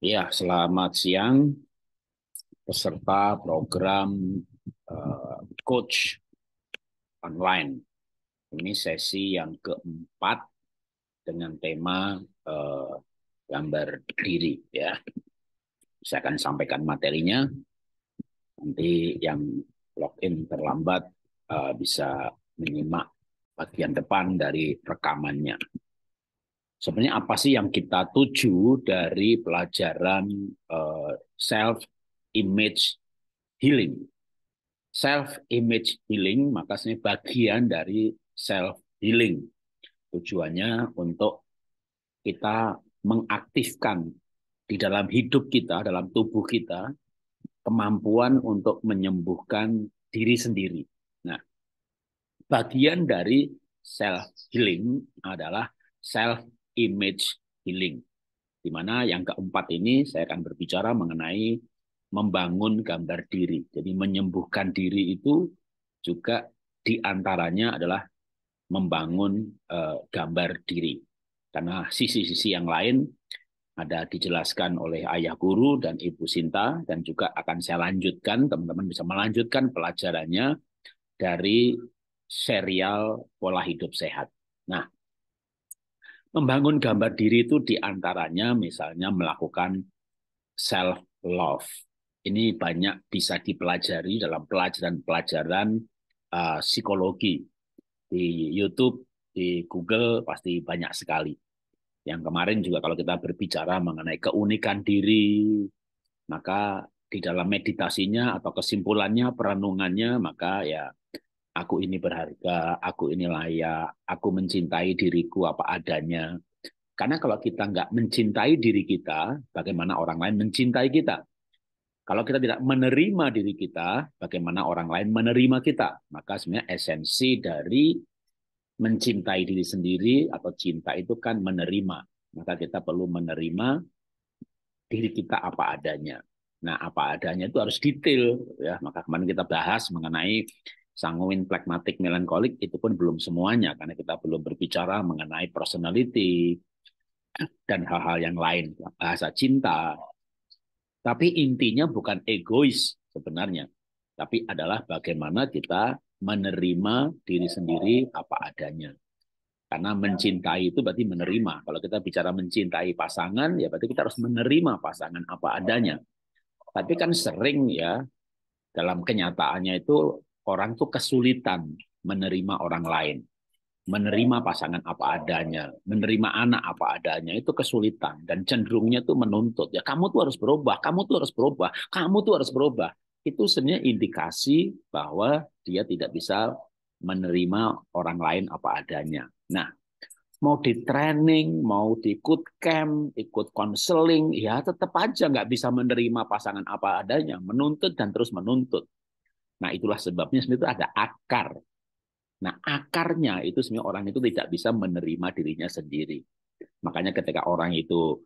Ya, selamat siang peserta program uh, coach online. Ini sesi yang keempat dengan tema uh, gambar diri ya. Saya akan sampaikan materinya. Nanti yang login terlambat uh, bisa menyimak bagian depan dari rekamannya sebenarnya apa sih yang kita tuju dari pelajaran eh, self image healing. Self image healing maka ini bagian dari self healing. Tujuannya untuk kita mengaktifkan di dalam hidup kita, dalam tubuh kita kemampuan untuk menyembuhkan diri sendiri. Nah, bagian dari self healing adalah self image healing. Di mana yang keempat ini saya akan berbicara mengenai membangun gambar diri. Jadi menyembuhkan diri itu juga diantaranya adalah membangun uh, gambar diri. Karena sisi-sisi yang lain ada dijelaskan oleh ayah guru dan ibu Sinta dan juga akan saya lanjutkan teman-teman bisa melanjutkan pelajarannya dari serial pola hidup sehat. Nah, Membangun gambar diri itu diantaranya misalnya melakukan self love. Ini banyak bisa dipelajari dalam pelajaran-pelajaran uh, psikologi di YouTube, di Google pasti banyak sekali. Yang kemarin juga kalau kita berbicara mengenai keunikan diri, maka di dalam meditasinya atau kesimpulannya, perenungannya, maka ya aku ini berharga, aku ini layak, aku mencintai diriku apa adanya. Karena kalau kita nggak mencintai diri kita, bagaimana orang lain mencintai kita? Kalau kita tidak menerima diri kita, bagaimana orang lain menerima kita? Maka sebenarnya esensi dari mencintai diri sendiri atau cinta itu kan menerima. Maka kita perlu menerima diri kita apa adanya. Nah, apa adanya itu harus detail ya. Maka kemarin kita bahas mengenai sanguin plakmatik melankolik itu pun belum semuanya karena kita belum berbicara mengenai personality dan hal-hal yang lain bahasa cinta tapi intinya bukan egois sebenarnya tapi adalah bagaimana kita menerima diri sendiri apa adanya karena mencintai itu berarti menerima kalau kita bicara mencintai pasangan ya berarti kita harus menerima pasangan apa adanya tapi kan sering ya dalam kenyataannya itu orang tuh kesulitan menerima orang lain, menerima pasangan apa adanya, menerima anak apa adanya itu kesulitan dan cenderungnya tuh menuntut ya kamu tuh harus berubah, kamu tuh harus berubah, kamu tuh harus berubah. Itu sebenarnya indikasi bahwa dia tidak bisa menerima orang lain apa adanya. Nah, mau di training, mau di ikut camp, ikut konseling, ya tetap aja nggak bisa menerima pasangan apa adanya, menuntut dan terus menuntut. Nah, itulah sebabnya sebenarnya itu ada akar. Nah, akarnya itu sebenarnya orang itu tidak bisa menerima dirinya sendiri. Makanya ketika orang itu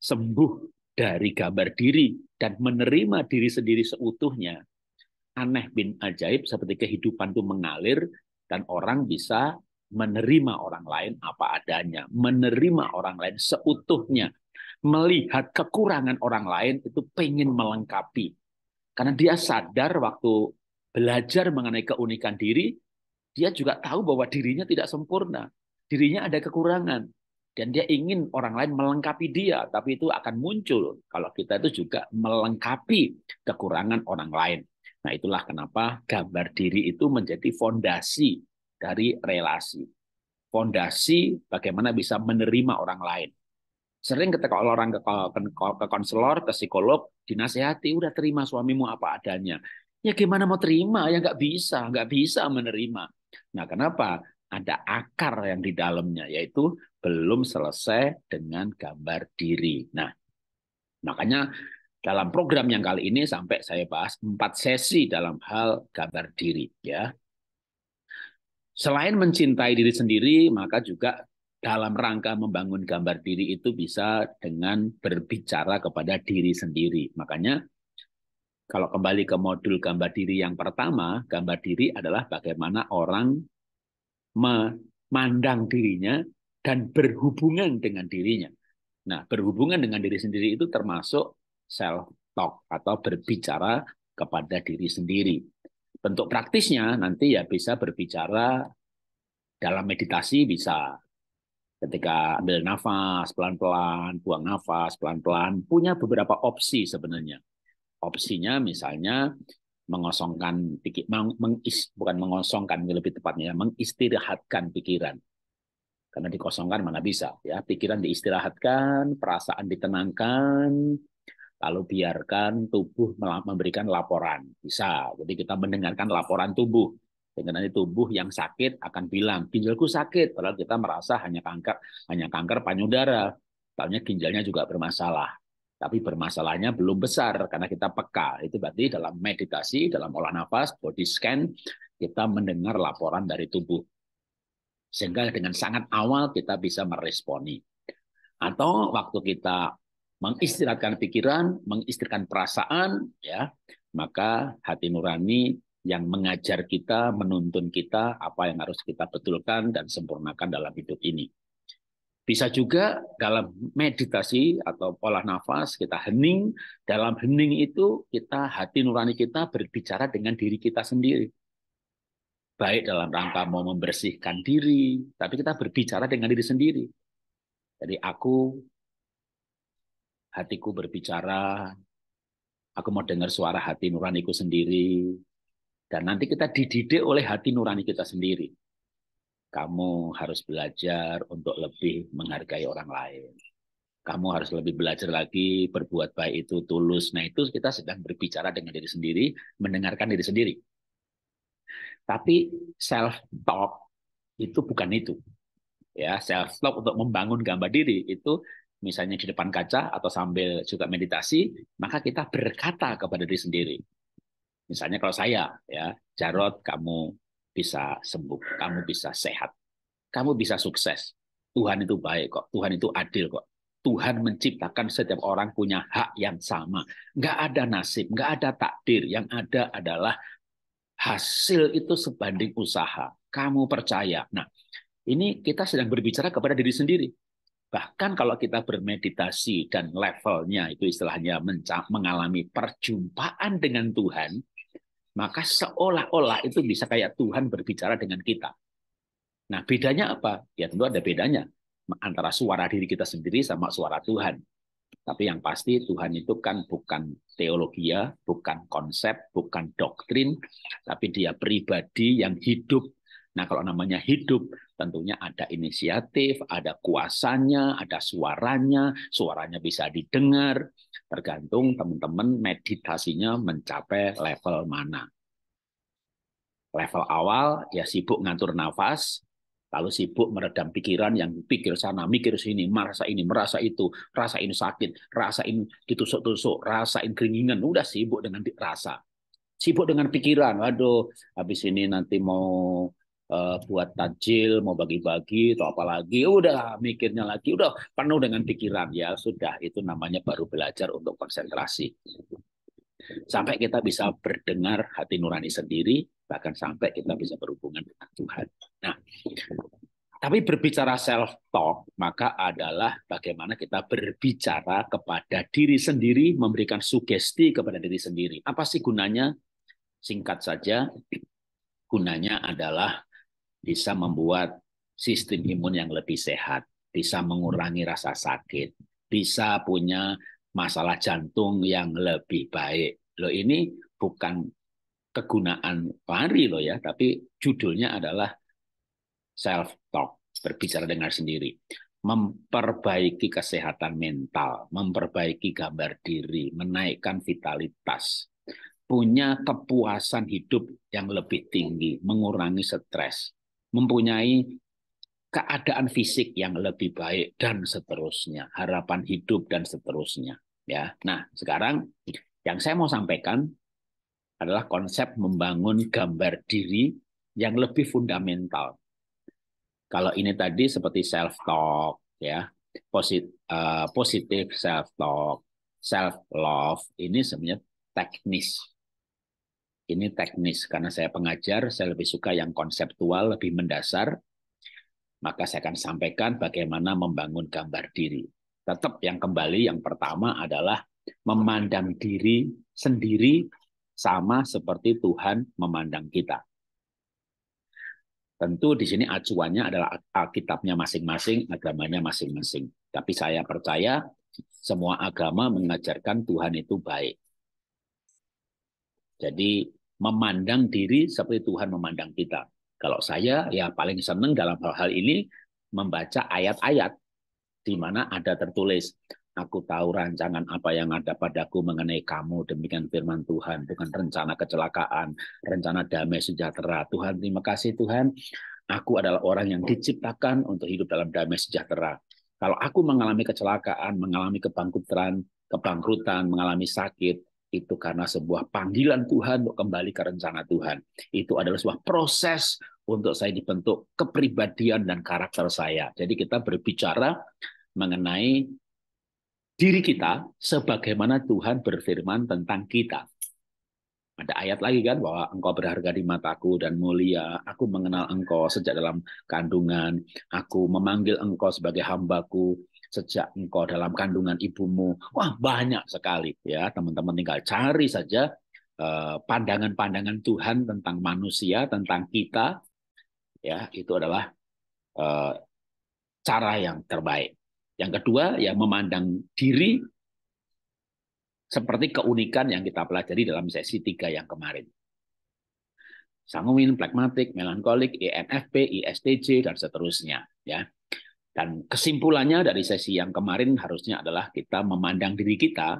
sembuh dari gambar diri dan menerima diri sendiri seutuhnya, aneh bin ajaib seperti kehidupan itu mengalir dan orang bisa menerima orang lain apa adanya, menerima orang lain seutuhnya, melihat kekurangan orang lain itu pengen melengkapi. Karena dia sadar waktu belajar mengenai keunikan diri, dia juga tahu bahwa dirinya tidak sempurna. Dirinya ada kekurangan. Dan dia ingin orang lain melengkapi dia. Tapi itu akan muncul kalau kita itu juga melengkapi kekurangan orang lain. Nah itulah kenapa gambar diri itu menjadi fondasi dari relasi. Fondasi bagaimana bisa menerima orang lain. Sering ketika orang ke, konselor, ke psikolog, dinasehati, udah terima suamimu apa adanya. Ya gimana mau terima? Ya nggak bisa, nggak bisa menerima. Nah kenapa? Ada akar yang di dalamnya, yaitu belum selesai dengan gambar diri. Nah, makanya dalam program yang kali ini sampai saya bahas empat sesi dalam hal gambar diri. ya. Selain mencintai diri sendiri, maka juga dalam rangka membangun gambar diri itu bisa dengan berbicara kepada diri sendiri. Makanya kalau kembali ke modul gambar diri yang pertama, gambar diri adalah bagaimana orang memandang dirinya dan berhubungan dengan dirinya. Nah, berhubungan dengan diri sendiri itu termasuk self talk atau berbicara kepada diri sendiri. Bentuk praktisnya nanti ya bisa berbicara dalam meditasi bisa ketika ambil nafas pelan-pelan, buang nafas pelan-pelan, punya beberapa opsi sebenarnya opsinya misalnya mengosongkan pikir mengis bukan mengosongkan lebih tepatnya ya, mengistirahatkan pikiran karena dikosongkan mana bisa ya pikiran diistirahatkan perasaan ditenangkan lalu biarkan tubuh memberikan laporan bisa jadi kita mendengarkan laporan tubuh dengan nanti tubuh yang sakit akan bilang ginjalku sakit padahal kita merasa hanya kanker hanya kanker panyudara taunya ginjalnya juga bermasalah tapi bermasalahnya belum besar karena kita peka. Itu berarti dalam meditasi, dalam olah nafas, body scan, kita mendengar laporan dari tubuh. Sehingga dengan sangat awal kita bisa meresponi. Atau waktu kita mengistirahatkan pikiran, mengistirahatkan perasaan, ya maka hati nurani yang mengajar kita, menuntun kita apa yang harus kita betulkan dan sempurnakan dalam hidup ini. Bisa juga dalam meditasi atau pola nafas kita hening, dalam hening itu kita hati nurani kita berbicara dengan diri kita sendiri. Baik dalam rangka mau membersihkan diri, tapi kita berbicara dengan diri sendiri. Jadi aku hatiku berbicara, aku mau dengar suara hati nuraniku sendiri, dan nanti kita dididik oleh hati nurani kita sendiri. Kamu harus belajar untuk lebih menghargai orang lain. Kamu harus lebih belajar lagi berbuat baik itu tulus. Nah itu kita sedang berbicara dengan diri sendiri, mendengarkan diri sendiri. Tapi self talk itu bukan itu. Ya, self talk untuk membangun gambar diri itu misalnya di depan kaca atau sambil juga meditasi, maka kita berkata kepada diri sendiri. Misalnya kalau saya ya, Jarot kamu bisa sembuh, kamu bisa sehat, kamu bisa sukses. Tuhan itu baik kok, Tuhan itu adil kok. Tuhan menciptakan setiap orang punya hak yang sama. Nggak ada nasib, nggak ada takdir. Yang ada adalah hasil itu sebanding usaha. Kamu percaya. Nah, ini kita sedang berbicara kepada diri sendiri. Bahkan kalau kita bermeditasi dan levelnya itu istilahnya mengalami perjumpaan dengan Tuhan, maka seolah-olah itu bisa kayak Tuhan berbicara dengan kita. Nah, bedanya apa? Ya tentu ada bedanya antara suara diri kita sendiri sama suara Tuhan. Tapi yang pasti Tuhan itu kan bukan teologi, bukan konsep, bukan doktrin, tapi dia pribadi yang hidup. Nah, kalau namanya hidup, tentunya ada inisiatif, ada kuasanya, ada suaranya, suaranya bisa didengar, Tergantung teman-teman meditasinya mencapai level mana. Level awal ya sibuk ngatur nafas, lalu sibuk meredam pikiran yang pikir sana, mikir sini, merasa ini, merasa itu, rasa ini sakit, rasa ini ditusuk-tusuk, rasa ini keringinan udah sibuk dengan rasa. Sibuk dengan pikiran, waduh habis ini nanti mau uh, buat tajil, mau bagi-bagi atau apalagi, ya udah mikirnya lagi, udah penuh dengan pikiran ya sudah itu namanya baru belajar untuk konsentrasi. Sampai kita bisa berdengar hati nurani sendiri, bahkan sampai kita bisa berhubungan dengan Tuhan. Nah, tapi berbicara self talk maka adalah bagaimana kita berbicara kepada diri sendiri, memberikan sugesti kepada diri sendiri. Apa sih gunanya? Singkat saja, gunanya adalah bisa membuat sistem imun yang lebih sehat, bisa mengurangi rasa sakit, bisa punya masalah jantung yang lebih baik. lo ini bukan kegunaan lari lo ya, tapi judulnya adalah self talk, berbicara dengan sendiri. Memperbaiki kesehatan mental, memperbaiki gambar diri, menaikkan vitalitas, punya kepuasan hidup yang lebih tinggi, mengurangi stres, mempunyai keadaan fisik yang lebih baik dan seterusnya, harapan hidup dan seterusnya, ya. Nah, sekarang yang saya mau sampaikan adalah konsep membangun gambar diri yang lebih fundamental. Kalau ini tadi seperti self talk ya, eh, positif positive self talk, self love ini sebenarnya teknis ini teknis karena saya pengajar, saya lebih suka yang konseptual, lebih mendasar. Maka saya akan sampaikan bagaimana membangun gambar diri. Tetap yang kembali yang pertama adalah memandang diri sendiri sama seperti Tuhan memandang kita. Tentu di sini acuannya adalah Alkitabnya masing-masing, agamanya masing-masing. Tapi saya percaya semua agama mengajarkan Tuhan itu baik. Jadi memandang diri seperti Tuhan memandang kita. Kalau saya ya paling senang dalam hal-hal ini membaca ayat-ayat di mana ada tertulis aku tahu rancangan apa yang ada padaku mengenai kamu demikian firman Tuhan bukan rencana kecelakaan rencana damai sejahtera Tuhan terima kasih Tuhan aku adalah orang yang diciptakan untuk hidup dalam damai sejahtera kalau aku mengalami kecelakaan mengalami kebangkrutan kebangkrutan mengalami sakit itu karena sebuah panggilan Tuhan untuk kembali ke rencana Tuhan. Itu adalah sebuah proses untuk saya dibentuk kepribadian dan karakter saya. Jadi kita berbicara mengenai diri kita sebagaimana Tuhan berfirman tentang kita. Ada ayat lagi kan bahwa engkau berharga di mataku dan mulia. Aku mengenal engkau sejak dalam kandungan. Aku memanggil engkau sebagai hambaku sejak engkau dalam kandungan ibumu. Wah, banyak sekali ya, teman-teman tinggal cari saja eh, pandangan-pandangan Tuhan tentang manusia, tentang kita, ya itu adalah uh, cara yang terbaik. Yang kedua, ya memandang diri seperti keunikan yang kita pelajari dalam sesi tiga yang kemarin. Sanguin, plagmatik, melankolik, enfp ISTJ, e dan seterusnya. Ya, dan kesimpulannya dari sesi yang kemarin harusnya adalah kita memandang diri kita.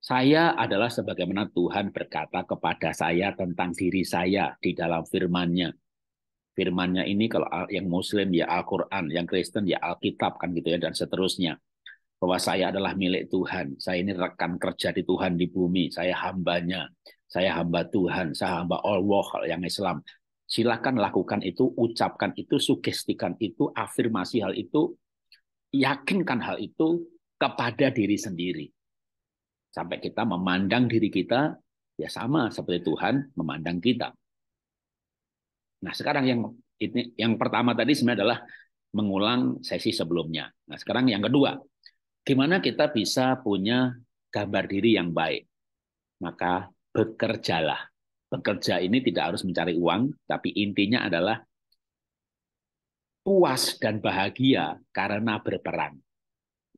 Saya adalah sebagaimana Tuhan berkata kepada saya tentang diri saya di dalam firman-Nya. Firman-Nya ini kalau yang Muslim ya Al-Quran, yang Kristen ya Alkitab kan gitu ya dan seterusnya. Bahwa saya adalah milik Tuhan, saya ini rekan kerja di Tuhan di bumi, saya hambanya, saya hamba Tuhan, saya hamba Allah yang Islam, silakan lakukan itu, ucapkan itu, sugestikan itu, afirmasi hal itu, yakinkan hal itu kepada diri sendiri. Sampai kita memandang diri kita, ya sama seperti Tuhan memandang kita. Nah sekarang yang ini, yang pertama tadi sebenarnya adalah mengulang sesi sebelumnya. Nah sekarang yang kedua, gimana kita bisa punya gambar diri yang baik? Maka bekerjalah bekerja ini tidak harus mencari uang, tapi intinya adalah puas dan bahagia karena berperan.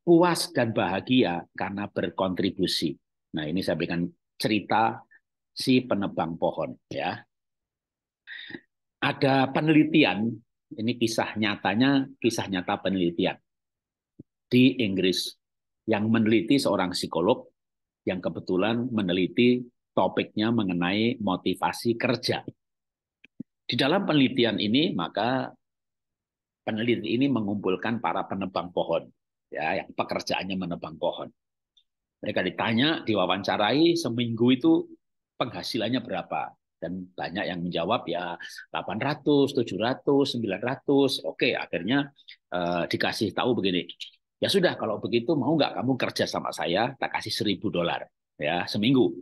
Puas dan bahagia karena berkontribusi. Nah, ini saya berikan cerita si penebang pohon ya. Ada penelitian, ini kisah nyatanya, kisah nyata penelitian di Inggris yang meneliti seorang psikolog yang kebetulan meneliti topiknya mengenai motivasi kerja. Di dalam penelitian ini, maka peneliti ini mengumpulkan para penebang pohon, ya, yang pekerjaannya menebang pohon. Mereka ditanya, diwawancarai seminggu itu penghasilannya berapa? Dan banyak yang menjawab ya 800, 700, 900. Oke, akhirnya eh, dikasih tahu begini. Ya sudah, kalau begitu mau nggak kamu kerja sama saya, tak kasih seribu dolar ya seminggu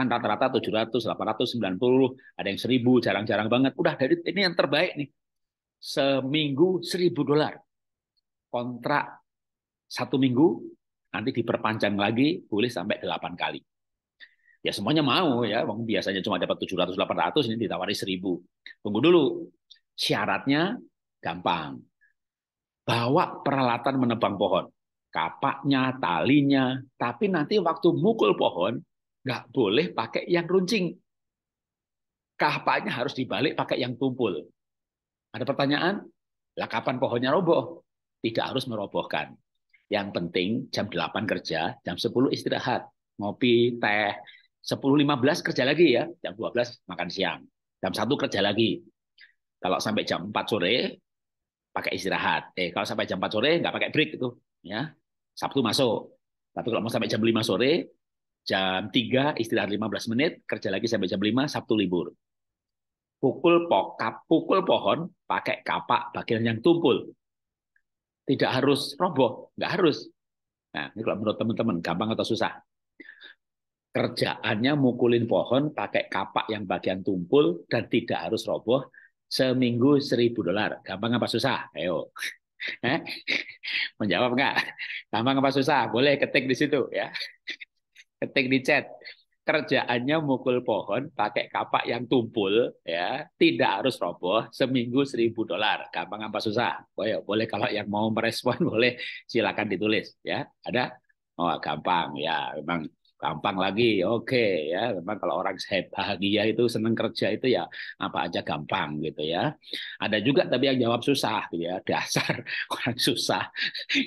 kan rata-rata 700, sembilan puluh ada yang 1000, jarang-jarang banget. Udah dari ini yang terbaik nih. Seminggu 1000 dolar. Kontrak satu minggu, nanti diperpanjang lagi, boleh sampai 8 kali. Ya semuanya mau ya, Bang biasanya cuma dapat 700, 800, ini ditawari 1000. Tunggu dulu. Syaratnya gampang. Bawa peralatan menebang pohon kapaknya, talinya. Tapi nanti waktu mukul pohon, nggak boleh pakai yang runcing. Kapaknya harus dibalik pakai yang tumpul. Ada pertanyaan? Lah kapan pohonnya roboh? Tidak harus merobohkan. Yang penting jam 8 kerja, jam 10 istirahat. Ngopi, teh. 10.15 kerja lagi ya. Jam 12 makan siang. Jam 1 kerja lagi. Kalau sampai jam 4 sore, pakai istirahat. Eh, kalau sampai jam 4 sore, nggak pakai break itu. Ya. Sabtu masuk. Tapi kalau mau sampai jam 5 sore, Jam 3 istirahat 15 menit, kerja lagi sampai jam 5, Sabtu libur. Pukul pokap, pukul pohon pakai kapak bagian yang tumpul. Tidak harus roboh, nggak harus. Nah, ini kalau menurut teman-teman, gampang atau susah? Kerjaannya mukulin pohon pakai kapak yang bagian tumpul dan tidak harus roboh seminggu seribu dolar. Gampang apa susah? Ayo. Eh? Menjawab enggak Gampang apa susah? Boleh ketik di situ ya ketik di chat kerjaannya mukul pohon pakai kapak yang tumpul ya tidak harus roboh seminggu seribu dolar gampang apa susah boleh ya, boleh kalau yang mau merespon boleh silakan ditulis ya ada oh gampang ya memang gampang lagi oke okay, ya memang kalau orang sehat bahagia itu senang kerja itu ya apa aja gampang gitu ya ada juga tapi yang jawab susah gitu ya dasar orang susah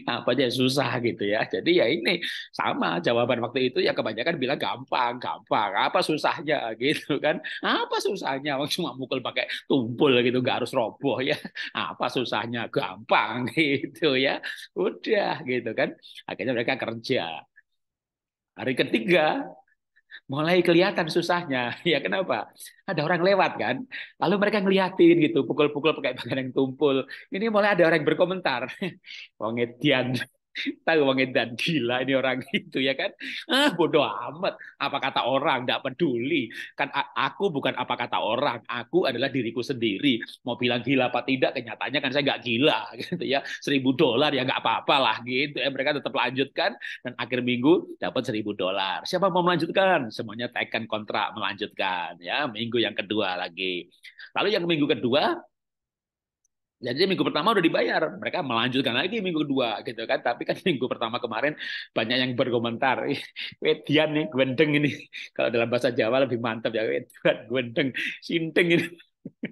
apa aja susah gitu ya jadi ya ini sama jawaban waktu itu ya kebanyakan bilang gampang gampang apa susahnya gitu kan apa susahnya cuma mukul pakai tumpul gitu nggak harus roboh ya apa susahnya gampang gitu ya udah gitu kan akhirnya mereka kerja Hari ketiga mulai kelihatan susahnya. Ya kenapa? Ada orang lewat kan, lalu mereka ngeliatin gitu, pukul-pukul pakai bagian yang tumpul. Ini mulai ada orang yang berkomentar, edian tahu bang Edan gila ini orang itu ya kan ah bodoh amat apa kata orang nggak peduli kan aku bukan apa kata orang aku adalah diriku sendiri mau bilang gila apa tidak kenyataannya kan saya nggak gila gitu ya seribu dolar ya nggak apa-apa lah gitu ya mereka tetap lanjutkan dan akhir minggu dapat seribu dolar siapa mau melanjutkan semuanya tekan kontrak melanjutkan ya minggu yang kedua lagi lalu yang minggu kedua jadi minggu pertama udah dibayar, mereka melanjutkan lagi minggu kedua gitu kan. Tapi kan minggu pertama kemarin banyak yang berkomentar, wedian nih, gwendeng ini. Kalau dalam bahasa Jawa lebih mantap ya, wedian, gwendeng, sinteng ini.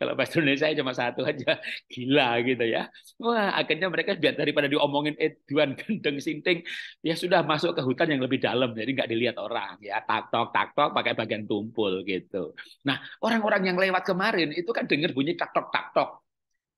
Kalau bahasa Indonesia cuma satu aja, gila gitu ya. Wah, akhirnya mereka biar daripada diomongin eh, Edwan Gendeng Sinting, ya sudah masuk ke hutan yang lebih dalam, jadi nggak dilihat orang ya. Taktok, taktok pakai bagian tumpul gitu. Nah, orang-orang yang lewat kemarin itu kan dengar bunyi taktok, taktok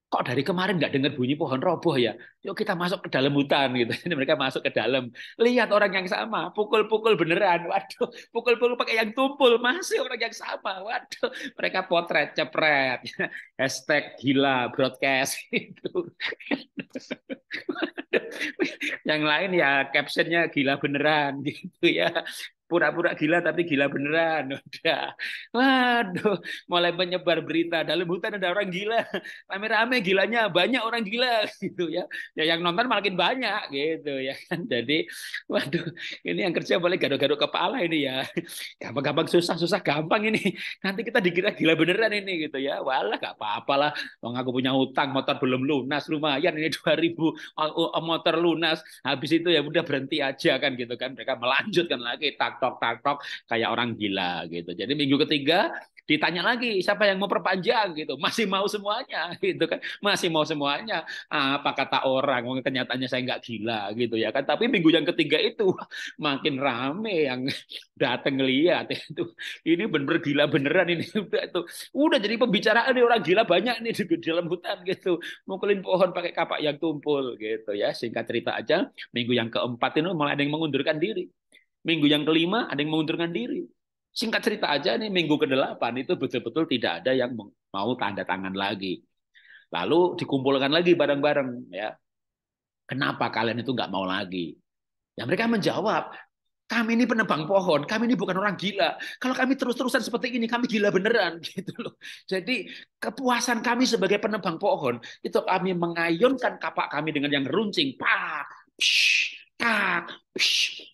kok dari kemarin nggak dengar bunyi pohon roboh ya? Yuk kita masuk ke dalam hutan gitu. Ini mereka masuk ke dalam. Lihat orang yang sama, pukul-pukul beneran. Waduh, pukul-pukul pakai yang tumpul, masih orang yang sama. Waduh, mereka potret, cepret. Hashtag gila broadcast itu. yang lain ya captionnya gila beneran gitu ya pura-pura gila tapi gila beneran udah waduh mulai menyebar berita dalam hutan ada orang gila rame-rame gilanya banyak orang gila gitu ya ya yang nonton makin banyak gitu ya kan jadi waduh ini yang kerja boleh gaduh-gaduh kepala ini ya gampang-gampang susah-susah gampang ini nanti kita dikira gila beneran ini gitu ya walah gak apa-apalah Wong aku punya utang motor belum lunas lumayan ini dua ribu oh, oh, motor lunas habis itu ya udah berhenti aja kan gitu kan mereka melanjutkan lagi tak tak tok tak kayak orang gila gitu. Jadi minggu ketiga ditanya lagi siapa yang mau perpanjang gitu masih mau semuanya gitu kan masih mau semuanya apa kata orang kenyataannya saya nggak gila gitu ya kan tapi minggu yang ketiga itu makin rame yang datang lihat itu ini bener gila beneran ini udah itu udah jadi pembicaraan nih orang gila banyak nih di dalam hutan gitu mukulin pohon pakai kapak yang tumpul gitu ya singkat cerita aja minggu yang keempat ini malah ada yang mengundurkan diri Minggu yang kelima ada yang mengundurkan diri. Singkat cerita aja nih minggu ke-8 itu betul-betul tidak ada yang mau tanda tangan lagi. Lalu dikumpulkan lagi bareng-bareng ya. Kenapa kalian itu nggak mau lagi? Ya mereka menjawab, kami ini penebang pohon, kami ini bukan orang gila. Kalau kami terus-terusan seperti ini, kami gila beneran gitu loh. Jadi kepuasan kami sebagai penebang pohon itu kami mengayunkan kapak kami dengan yang runcing, pak, psh, tak,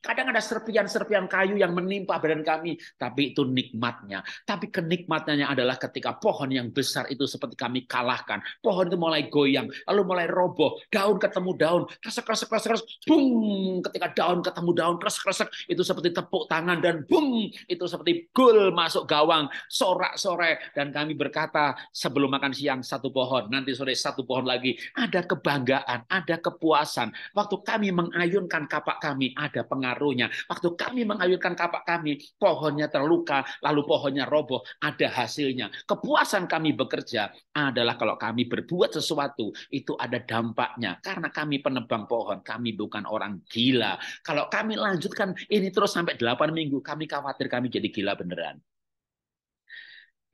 kadang ada serpian-serpian kayu yang menimpa badan kami, tapi itu nikmatnya. Tapi kenikmatannya adalah ketika pohon yang besar itu seperti kami kalahkan. Pohon itu mulai goyang, lalu mulai roboh, daun ketemu daun, kresek kresek kresek kresek, bung. Ketika daun ketemu daun, kresek kresek itu seperti tepuk tangan dan bung itu seperti gol masuk gawang, sorak sore dan kami berkata sebelum makan siang satu pohon, nanti sore satu pohon lagi. Ada kebanggaan, ada kepuasan. Waktu kami mengayunkan kapak kami, ada pengaruhnya. Waktu kami mengayunkan kapak kami, pohonnya terluka, lalu pohonnya roboh, ada hasilnya. Kepuasan kami bekerja adalah kalau kami berbuat sesuatu, itu ada dampaknya. Karena kami penebang pohon, kami bukan orang gila. Kalau kami lanjutkan ini terus sampai 8 minggu, kami khawatir kami jadi gila beneran.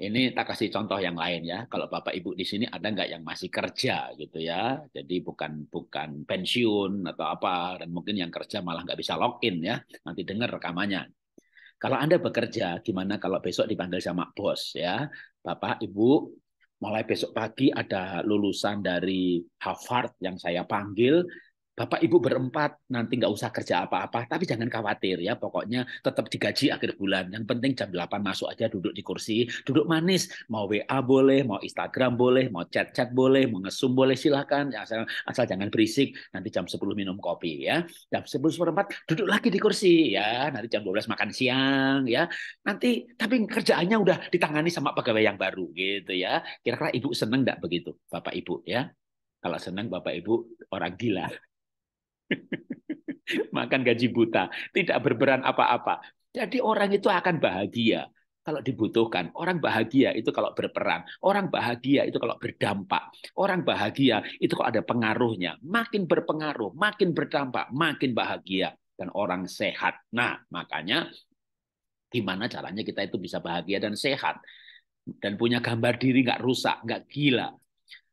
Ini tak kasih contoh yang lain ya. Kalau Bapak Ibu di sini ada nggak yang masih kerja gitu ya. Jadi bukan bukan pensiun atau apa dan mungkin yang kerja malah nggak bisa login ya. Nanti dengar rekamannya. Kalau Anda bekerja, gimana kalau besok dipanggil sama bos ya? Bapak, Ibu, mulai besok pagi ada lulusan dari Harvard yang saya panggil Bapak Ibu berempat nanti nggak usah kerja apa-apa, tapi jangan khawatir ya, pokoknya tetap digaji akhir bulan. Yang penting jam 8 masuk aja duduk di kursi, duduk manis, mau WA boleh, mau Instagram boleh, mau chat-chat boleh, mau ngesum boleh silakan, ya, asal, asal jangan berisik. Nanti jam 10 minum kopi ya. Jam 10 seperempat duduk lagi di kursi ya, nanti jam 12 makan siang ya. Nanti tapi kerjaannya udah ditangani sama pegawai yang baru gitu ya. Kira-kira Ibu seneng nggak begitu, Bapak Ibu ya? Kalau senang Bapak Ibu orang gila. Makan gaji buta, tidak berberan apa-apa. Jadi orang itu akan bahagia kalau dibutuhkan. Orang bahagia itu kalau berperan. Orang bahagia itu kalau berdampak. Orang bahagia itu kalau ada pengaruhnya. Makin berpengaruh, makin berdampak, makin bahagia. Dan orang sehat. Nah, makanya gimana caranya kita itu bisa bahagia dan sehat. Dan punya gambar diri nggak rusak, nggak gila.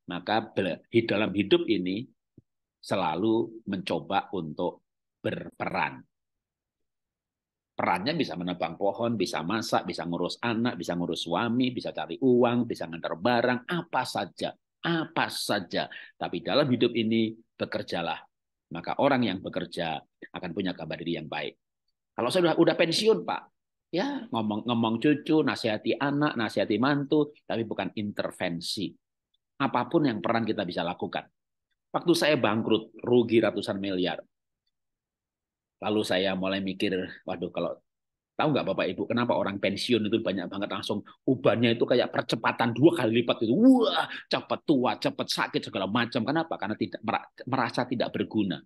Maka di dalam hidup ini, selalu mencoba untuk berperan. Perannya bisa menebang pohon, bisa masak, bisa ngurus anak, bisa ngurus suami, bisa cari uang, bisa ngantar barang, apa saja. Apa saja. Tapi dalam hidup ini, bekerjalah. Maka orang yang bekerja akan punya kabar diri yang baik. Kalau saya udah, udah pensiun, Pak, ya ngomong ngomong cucu, nasihati anak, nasihati mantu, tapi bukan intervensi. Apapun yang peran kita bisa lakukan. Waktu saya bangkrut, rugi ratusan miliar. Lalu saya mulai mikir, waduh kalau tahu nggak Bapak Ibu kenapa orang pensiun itu banyak banget langsung ubannya itu kayak percepatan dua kali lipat itu. Wah, cepat tua, cepat sakit segala macam. Kenapa? Karena tidak merasa tidak berguna.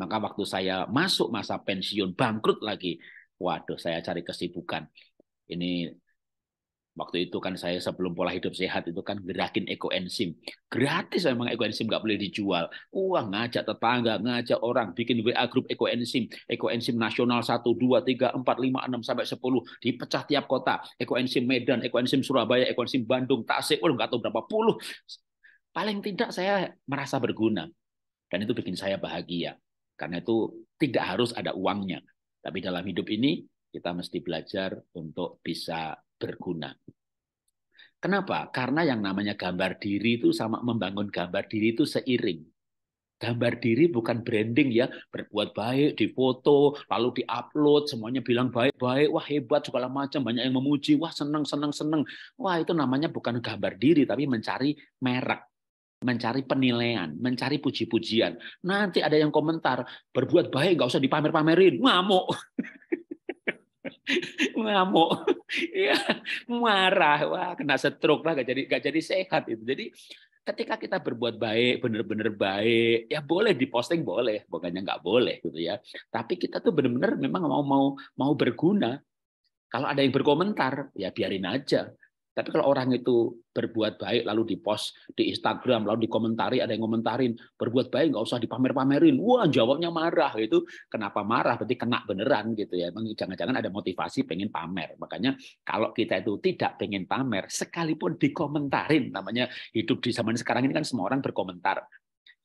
Maka waktu saya masuk masa pensiun bangkrut lagi, waduh saya cari kesibukan. Ini Waktu itu kan saya sebelum pola hidup sehat itu kan gerakin ekoenzim. Gratis memang ekoenzim nggak boleh dijual. uang ngajak tetangga, ngajak orang, bikin WA grup ekoenzim. Ekoenzim nasional 1, 2, 3, 4, 5, 6, sampai 10. Dipecah tiap kota. Ekoenzim Medan, ekoenzim Surabaya, ekoenzim Bandung, Tasik. Oh, nggak tahu berapa puluh. Paling tidak saya merasa berguna. Dan itu bikin saya bahagia. Karena itu tidak harus ada uangnya. Tapi dalam hidup ini kita mesti belajar untuk bisa berguna. Kenapa? Karena yang namanya gambar diri itu sama membangun gambar diri itu seiring. Gambar diri bukan branding ya, berbuat baik, difoto, lalu diupload, semuanya bilang baik-baik, wah hebat segala macam, banyak yang memuji, wah seneng seneng seneng. Wah itu namanya bukan gambar diri tapi mencari merek mencari penilaian, mencari puji-pujian. Nanti ada yang komentar, berbuat baik nggak usah dipamer-pamerin, ngamuk. ngamuk, ya, marah, wah kena stroke lah, gak jadi gak jadi sehat itu. Jadi ketika kita berbuat baik, benar-benar baik, ya boleh diposting boleh, bukannya nggak boleh gitu ya. Tapi kita tuh benar-benar memang mau mau mau berguna. Kalau ada yang berkomentar, ya biarin aja. Tapi kalau orang itu berbuat baik lalu di dipost di Instagram, lalu dikomentari, ada yang komentarin, berbuat baik nggak usah dipamer-pamerin. Wah, jawabnya marah itu Kenapa marah? Berarti kena beneran gitu ya. jangan-jangan ada motivasi pengen pamer. Makanya kalau kita itu tidak pengen pamer, sekalipun dikomentarin, namanya hidup di zaman sekarang ini kan semua orang berkomentar.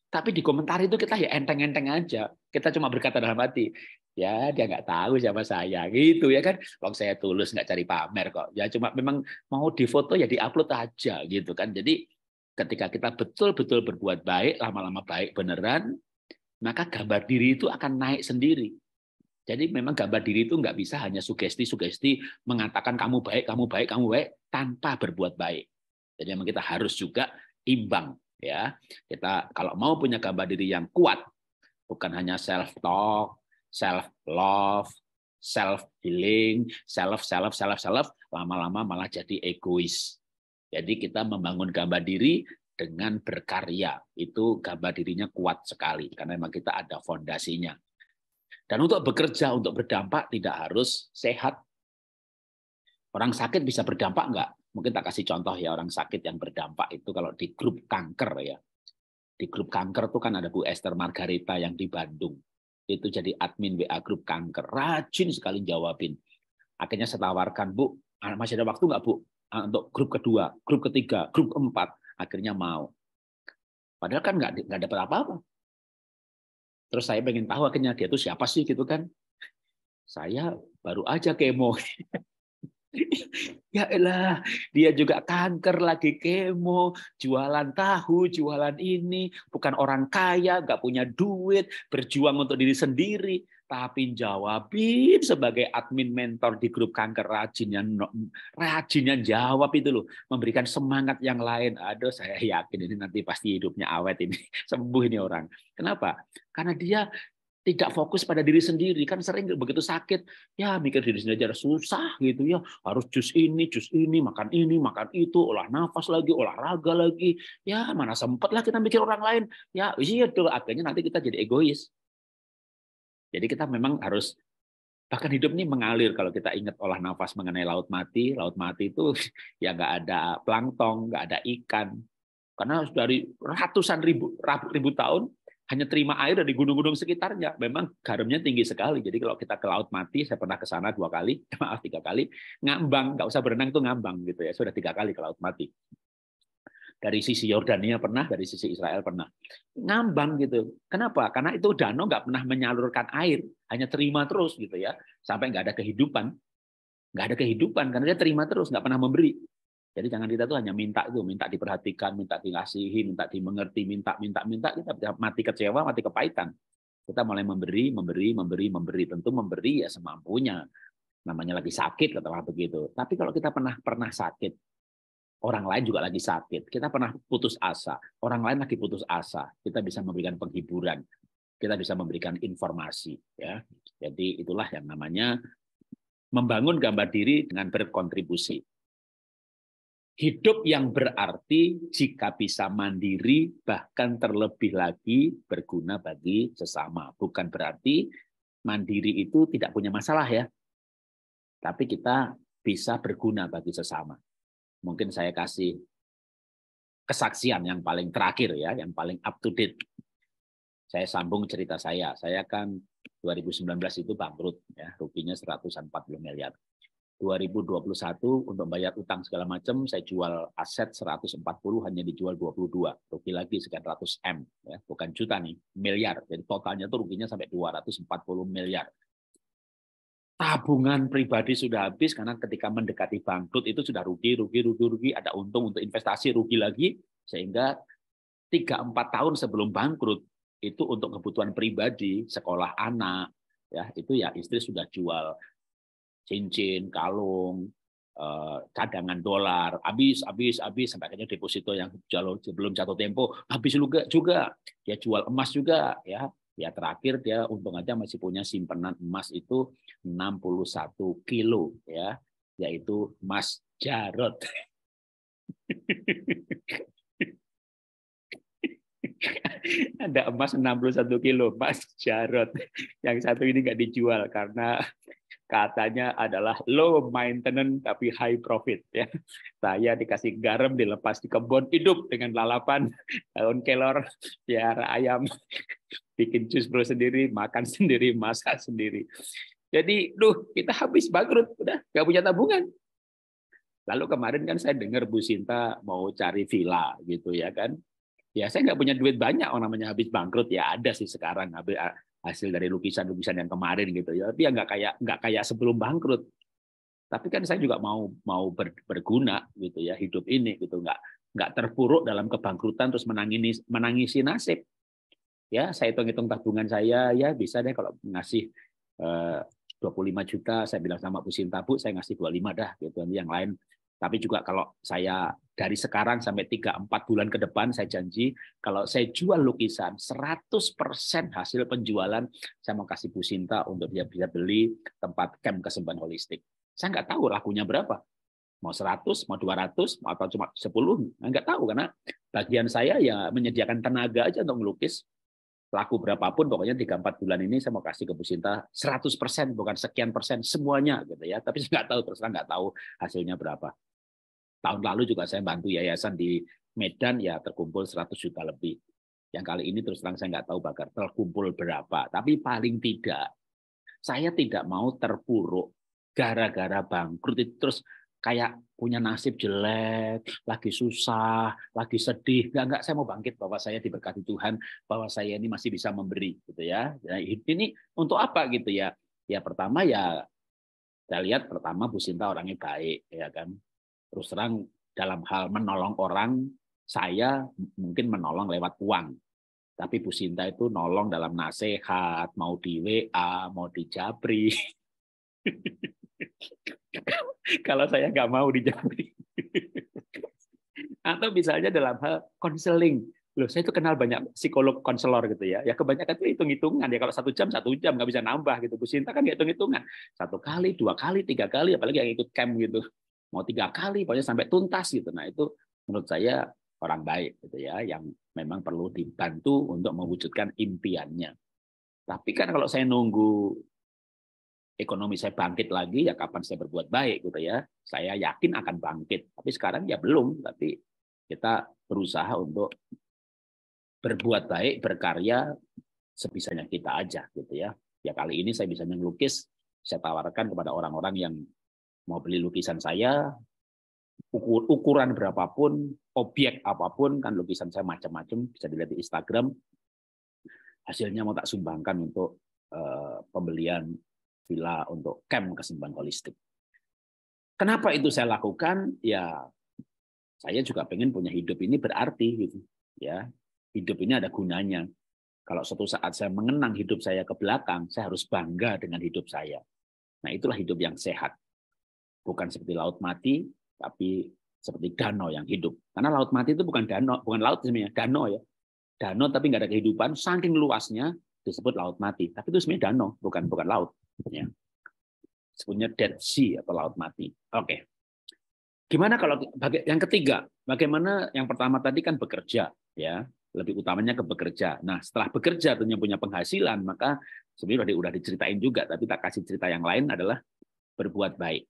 Tapi di komentar itu kita ya enteng-enteng aja. Kita cuma berkata dalam hati, ya dia nggak tahu siapa saya gitu ya kan kalau saya tulus nggak cari pamer kok ya cuma memang mau difoto ya diupload aja gitu kan jadi ketika kita betul-betul berbuat baik lama-lama baik beneran maka gambar diri itu akan naik sendiri jadi memang gambar diri itu nggak bisa hanya sugesti-sugesti mengatakan kamu baik kamu baik kamu baik tanpa berbuat baik jadi memang kita harus juga imbang ya kita kalau mau punya gambar diri yang kuat bukan hanya self talk self love, self healing, self self self self lama-lama malah jadi egois. Jadi kita membangun gambar diri dengan berkarya. Itu gambar dirinya kuat sekali karena memang kita ada fondasinya. Dan untuk bekerja, untuk berdampak tidak harus sehat. Orang sakit bisa berdampak enggak? Mungkin tak kasih contoh ya orang sakit yang berdampak itu kalau di grup kanker ya. Di grup kanker tuh kan ada Bu Esther Margarita yang di Bandung itu jadi admin WA grup kanker. Rajin sekali jawabin. Akhirnya saya tawarkan, Bu, ah, masih ada waktu nggak Bu? Ah, untuk grup kedua, grup ketiga, grup keempat. Akhirnya mau. Padahal kan nggak, nggak dapat apa-apa. Terus saya pengen tahu akhirnya dia itu siapa sih gitu kan. Saya baru aja kemo. ya elah, dia juga kanker lagi kemo, jualan tahu, jualan ini, bukan orang kaya, gak punya duit, berjuang untuk diri sendiri, tapi jawabin sebagai admin mentor di grup kanker rajinnya rajinnya jawab itu loh memberikan semangat yang lain aduh saya yakin ini nanti pasti hidupnya awet ini sembuh ini orang kenapa karena dia tidak fokus pada diri sendiri kan sering begitu sakit ya mikir diri sendiri aja susah gitu ya harus jus ini jus ini makan ini makan itu olah nafas lagi olahraga lagi ya mana sempat lah kita mikir orang lain ya iya tuh akhirnya nanti kita jadi egois jadi kita memang harus bahkan hidup ini mengalir kalau kita ingat olah nafas mengenai laut mati laut mati itu ya nggak ada plankton nggak ada ikan karena dari ratusan ribu ribu tahun hanya terima air dari gunung-gunung sekitarnya. Memang garamnya tinggi sekali. Jadi kalau kita ke laut mati, saya pernah ke sana dua kali, maaf tiga kali, ngambang, nggak usah berenang itu ngambang gitu ya. Sudah tiga kali ke laut mati. Dari sisi Yordania pernah, dari sisi Israel pernah. Ngambang gitu. Kenapa? Karena itu danau nggak pernah menyalurkan air, hanya terima terus gitu ya. Sampai nggak ada kehidupan. Nggak ada kehidupan karena dia terima terus, nggak pernah memberi. Jadi jangan kita tuh hanya minta itu, minta diperhatikan, minta dikasihi, minta dimengerti, minta, minta, minta, kita mati kecewa, mati kepahitan. Kita mulai memberi, memberi, memberi, memberi. Tentu memberi ya semampunya. Namanya lagi sakit, katakanlah begitu. Tapi kalau kita pernah pernah sakit, orang lain juga lagi sakit. Kita pernah putus asa, orang lain lagi putus asa. Kita bisa memberikan penghiburan, kita bisa memberikan informasi. Ya, jadi itulah yang namanya membangun gambar diri dengan berkontribusi. Hidup yang berarti jika bisa mandiri, bahkan terlebih lagi berguna bagi sesama. Bukan berarti mandiri itu tidak punya masalah ya. Tapi kita bisa berguna bagi sesama. Mungkin saya kasih kesaksian yang paling terakhir ya, yang paling up to date. Saya sambung cerita saya. Saya kan 2019 itu bangkrut ya, ruginya 140 miliar. 2021 untuk bayar utang segala macam saya jual aset 140 hanya dijual 22 rugi lagi sekian ratus m ya bukan juta nih miliar jadi totalnya tuh ruginya sampai 240 miliar tabungan pribadi sudah habis karena ketika mendekati bangkrut itu sudah rugi rugi rugi rugi ada untung untuk investasi rugi lagi sehingga 3 4 tahun sebelum bangkrut itu untuk kebutuhan pribadi sekolah anak ya itu ya istri sudah jual cincin, kalung, eh, cadangan dolar, habis, habis, habis, sampai akhirnya deposito yang jauh sebelum jatuh tempo, habis juga, juga. Dia jual emas juga, ya. Ya terakhir dia untung aja masih punya simpanan emas itu 61 kilo, ya, yaitu emas Jarot. Ada emas 61 kilo, emas Jarot. Yang satu ini nggak dijual karena katanya adalah low maintenance tapi high profit ya. Saya dikasih garam dilepas di kebun hidup dengan lalapan, daun kelor, biar ayam, bikin jus bro sendiri, makan sendiri, masak sendiri. Jadi, duh, kita habis bangkrut, udah nggak punya tabungan. Lalu kemarin kan saya dengar Bu Sinta mau cari villa gitu ya kan. Ya saya nggak punya duit banyak orang oh, namanya habis bangkrut ya ada sih sekarang habis ah, hasil dari lukisan-lukisan yang kemarin gitu ya tapi ya nggak kayak nggak kayak sebelum bangkrut tapi kan saya juga mau mau berguna gitu ya hidup ini gitu nggak nggak terpuruk dalam kebangkrutan terus menangisi menangisi nasib ya saya hitung-hitung tabungan saya ya bisa deh kalau ngasih eh, 25 juta saya bilang sama Bu Sinta Bu saya ngasih 25 dah gitu yang lain tapi juga kalau saya dari sekarang sampai tiga empat bulan ke depan, saya janji kalau saya jual lukisan, 100% hasil penjualan saya mau kasih Bu Sinta untuk dia bisa beli tempat camp kesembuhan holistik. Saya nggak tahu lakunya berapa. Mau 100, mau 200, atau cuma 10, nggak tahu. Karena bagian saya ya menyediakan tenaga aja untuk melukis. Laku berapapun, pokoknya 3-4 bulan ini saya mau kasih ke Bu Sinta 100%, bukan sekian persen, semuanya. gitu ya. Tapi saya nggak tahu, terus nggak tahu hasilnya berapa Tahun lalu juga saya bantu yayasan di Medan ya terkumpul 100 juta lebih. Yang kali ini terus terang saya nggak tahu bakar terkumpul berapa. Tapi paling tidak saya tidak mau terpuruk gara-gara bangkrut itu terus kayak punya nasib jelek, lagi susah, lagi sedih. Enggak, enggak, saya mau bangkit bahwa saya diberkati Tuhan, bahwa saya ini masih bisa memberi gitu ya. Nah, ini untuk apa gitu ya? Ya pertama ya saya lihat pertama Bu Sinta orangnya baik ya kan terus terang dalam hal menolong orang, saya mungkin menolong lewat uang. Tapi Bu Sinta itu nolong dalam nasihat, mau di WA, mau di Jabri. Kalau saya nggak mau di Jabri. Atau misalnya dalam hal konseling. Loh, saya itu kenal banyak psikolog konselor gitu ya. Ya kebanyakan itu hitung-hitungan. Ya kalau satu jam, satu jam nggak bisa nambah gitu. Bu Sinta kan hitung-hitungan. Satu kali, dua kali, tiga kali, apalagi yang ikut camp gitu mau tiga kali pokoknya sampai tuntas gitu nah itu menurut saya orang baik gitu ya yang memang perlu dibantu untuk mewujudkan impiannya tapi kan kalau saya nunggu ekonomi saya bangkit lagi ya kapan saya berbuat baik gitu ya saya yakin akan bangkit tapi sekarang ya belum tapi kita berusaha untuk berbuat baik berkarya sebisanya kita aja gitu ya ya kali ini saya bisa melukis saya tawarkan kepada orang-orang yang mau beli lukisan saya ukuran berapapun, objek apapun, kan lukisan saya macam-macam, bisa dilihat di Instagram. Hasilnya mau tak sumbangkan untuk eh, pembelian villa untuk camp kesimbangan holistik. Kenapa itu saya lakukan? Ya, saya juga pengen punya hidup ini berarti gitu. Ya, hidup ini ada gunanya. Kalau suatu saat saya mengenang hidup saya ke belakang, saya harus bangga dengan hidup saya. Nah, itulah hidup yang sehat bukan seperti laut mati, tapi seperti danau yang hidup. Karena laut mati itu bukan danau, bukan laut sebenarnya, danau ya. Danau tapi nggak ada kehidupan, saking luasnya disebut laut mati. Tapi itu sebenarnya danau, bukan bukan laut. Ya. Sebutnya Dead Sea atau laut mati. Oke. Gimana kalau yang ketiga? Bagaimana yang pertama tadi kan bekerja, ya lebih utamanya ke bekerja. Nah, setelah bekerja tentunya punya penghasilan, maka sebenarnya udah, udah diceritain juga, tapi tak kasih cerita yang lain adalah berbuat baik.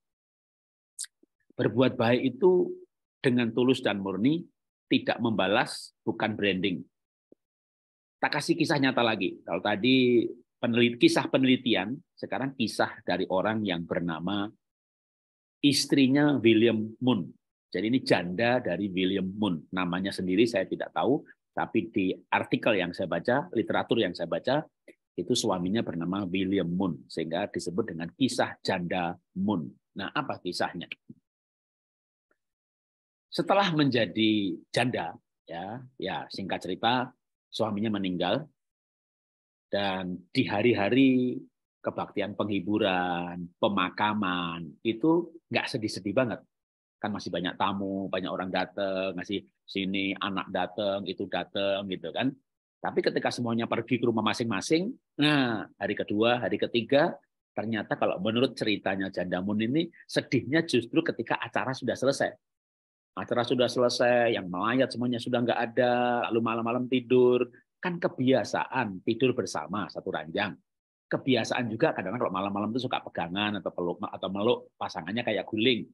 Berbuat baik itu dengan tulus dan murni, tidak membalas, bukan branding. Tak kasih kisah nyata lagi. Kalau tadi penelit, kisah penelitian, sekarang kisah dari orang yang bernama istrinya William Moon. Jadi ini janda dari William Moon. Namanya sendiri saya tidak tahu, tapi di artikel yang saya baca, literatur yang saya baca, itu suaminya bernama William Moon, sehingga disebut dengan kisah janda Moon. Nah, apa kisahnya? Setelah menjadi janda, ya, ya singkat cerita, suaminya meninggal dan di hari-hari kebaktian penghiburan, pemakaman itu nggak sedih-sedih banget. Kan masih banyak tamu, banyak orang datang, ngasih sini anak datang, itu datang gitu kan. Tapi ketika semuanya pergi ke rumah masing-masing, nah hari kedua, hari ketiga, ternyata kalau menurut ceritanya janda Jandamun ini sedihnya justru ketika acara sudah selesai acara sudah selesai, yang melayat semuanya sudah nggak ada, lalu malam-malam tidur. Kan kebiasaan tidur bersama satu ranjang. Kebiasaan juga kadang-kadang kalau malam-malam itu suka pegangan atau peluk atau meluk pasangannya kayak guling.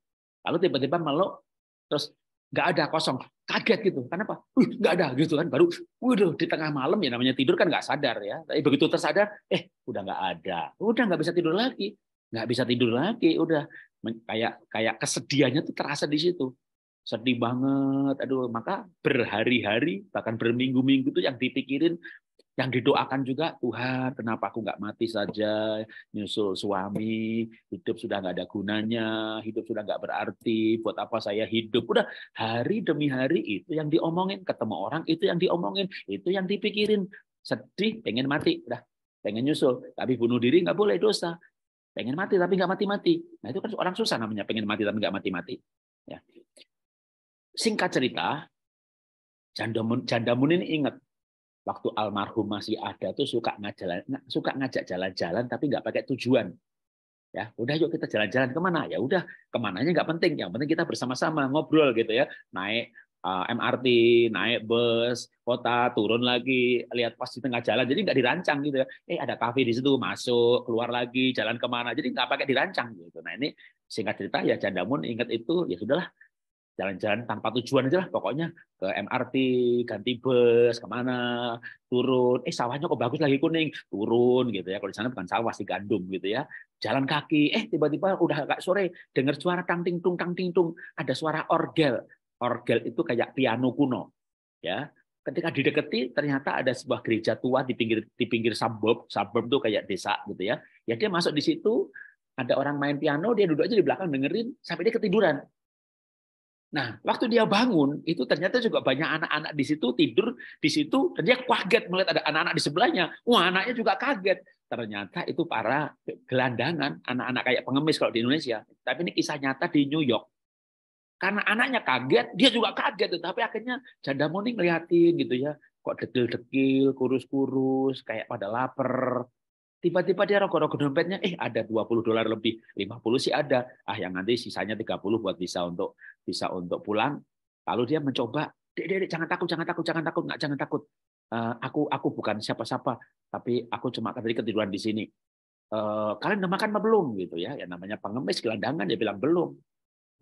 Lalu tiba-tiba meluk, terus nggak ada kosong, kaget gitu. Kenapa? nggak ada gitu kan. Baru, waduh, di tengah malam ya namanya tidur kan nggak sadar ya. Tapi begitu tersadar, eh udah nggak ada, udah nggak bisa tidur lagi, nggak bisa tidur lagi, udah kayak kayak kesedihannya tuh terasa di situ sedih banget, aduh maka berhari-hari bahkan berminggu-minggu itu yang dipikirin, yang didoakan juga Tuhan kenapa aku nggak mati saja, nyusul suami, hidup sudah nggak ada gunanya, hidup sudah nggak berarti, buat apa saya hidup? Udah hari demi hari itu yang diomongin, ketemu orang itu yang diomongin, itu yang dipikirin, sedih pengen mati, udah pengen nyusul, tapi bunuh diri nggak boleh dosa, pengen mati tapi nggak mati-mati. Nah itu kan orang susah namanya pengen mati tapi nggak mati-mati. Singkat cerita, janda, janda Munin ingat waktu almarhum masih ada tuh suka ngajalan, suka ngajak jalan-jalan tapi nggak pakai tujuan. Ya, udah yuk kita jalan-jalan kemana? Ya udah, kemana kemananya nggak penting. Yang penting kita bersama-sama ngobrol gitu ya. Naik eh, MRT, naik bus, kota, turun lagi, lihat pas di tengah jalan. Jadi nggak dirancang gitu ya. Eh ada kafe di situ, masuk, keluar lagi, jalan kemana. Jadi nggak pakai dirancang gitu. Nah ini singkat cerita ya Candamun ingat itu ya sudahlah jalan-jalan tanpa tujuan aja lah pokoknya ke MRT ganti bus kemana turun eh sawahnya kok bagus lagi kuning turun gitu ya kalau di sana bukan sawah sih gandum gitu ya jalan kaki eh tiba-tiba udah agak sore dengar suara tang ting tung tang ting tung ada suara orgel orgel itu kayak piano kuno ya ketika didekati ternyata ada sebuah gereja tua di pinggir di pinggir suburb suburb tuh kayak desa gitu ya ya dia masuk di situ ada orang main piano dia duduk aja di belakang dengerin sampai dia ketiduran Nah, waktu dia bangun, itu ternyata juga banyak anak-anak di situ tidur di situ, dan dia kaget melihat ada anak-anak di sebelahnya. Wah, anaknya juga kaget. Ternyata itu para gelandangan, anak-anak kayak pengemis kalau di Indonesia. Tapi ini kisah nyata di New York. Karena anaknya kaget, dia juga kaget. Tapi akhirnya janda moni ngeliatin gitu ya. Kok dekil-dekil, kurus-kurus, kayak pada lapar. Tiba-tiba dia rokok-rokok dompetnya, eh ada 20 dolar lebih, 50 sih ada. Ah yang nanti sisanya 30 buat bisa untuk bisa untuk pulang. Lalu dia mencoba, dek, dek, dek jangan takut, jangan takut, jangan takut, nggak jangan takut. Uh, aku aku bukan siapa-siapa, tapi aku cuma tadi ketiduran di sini. Uh, kalian udah makan apa belum gitu ya? Yang namanya pengemis gelandangan dia bilang belum.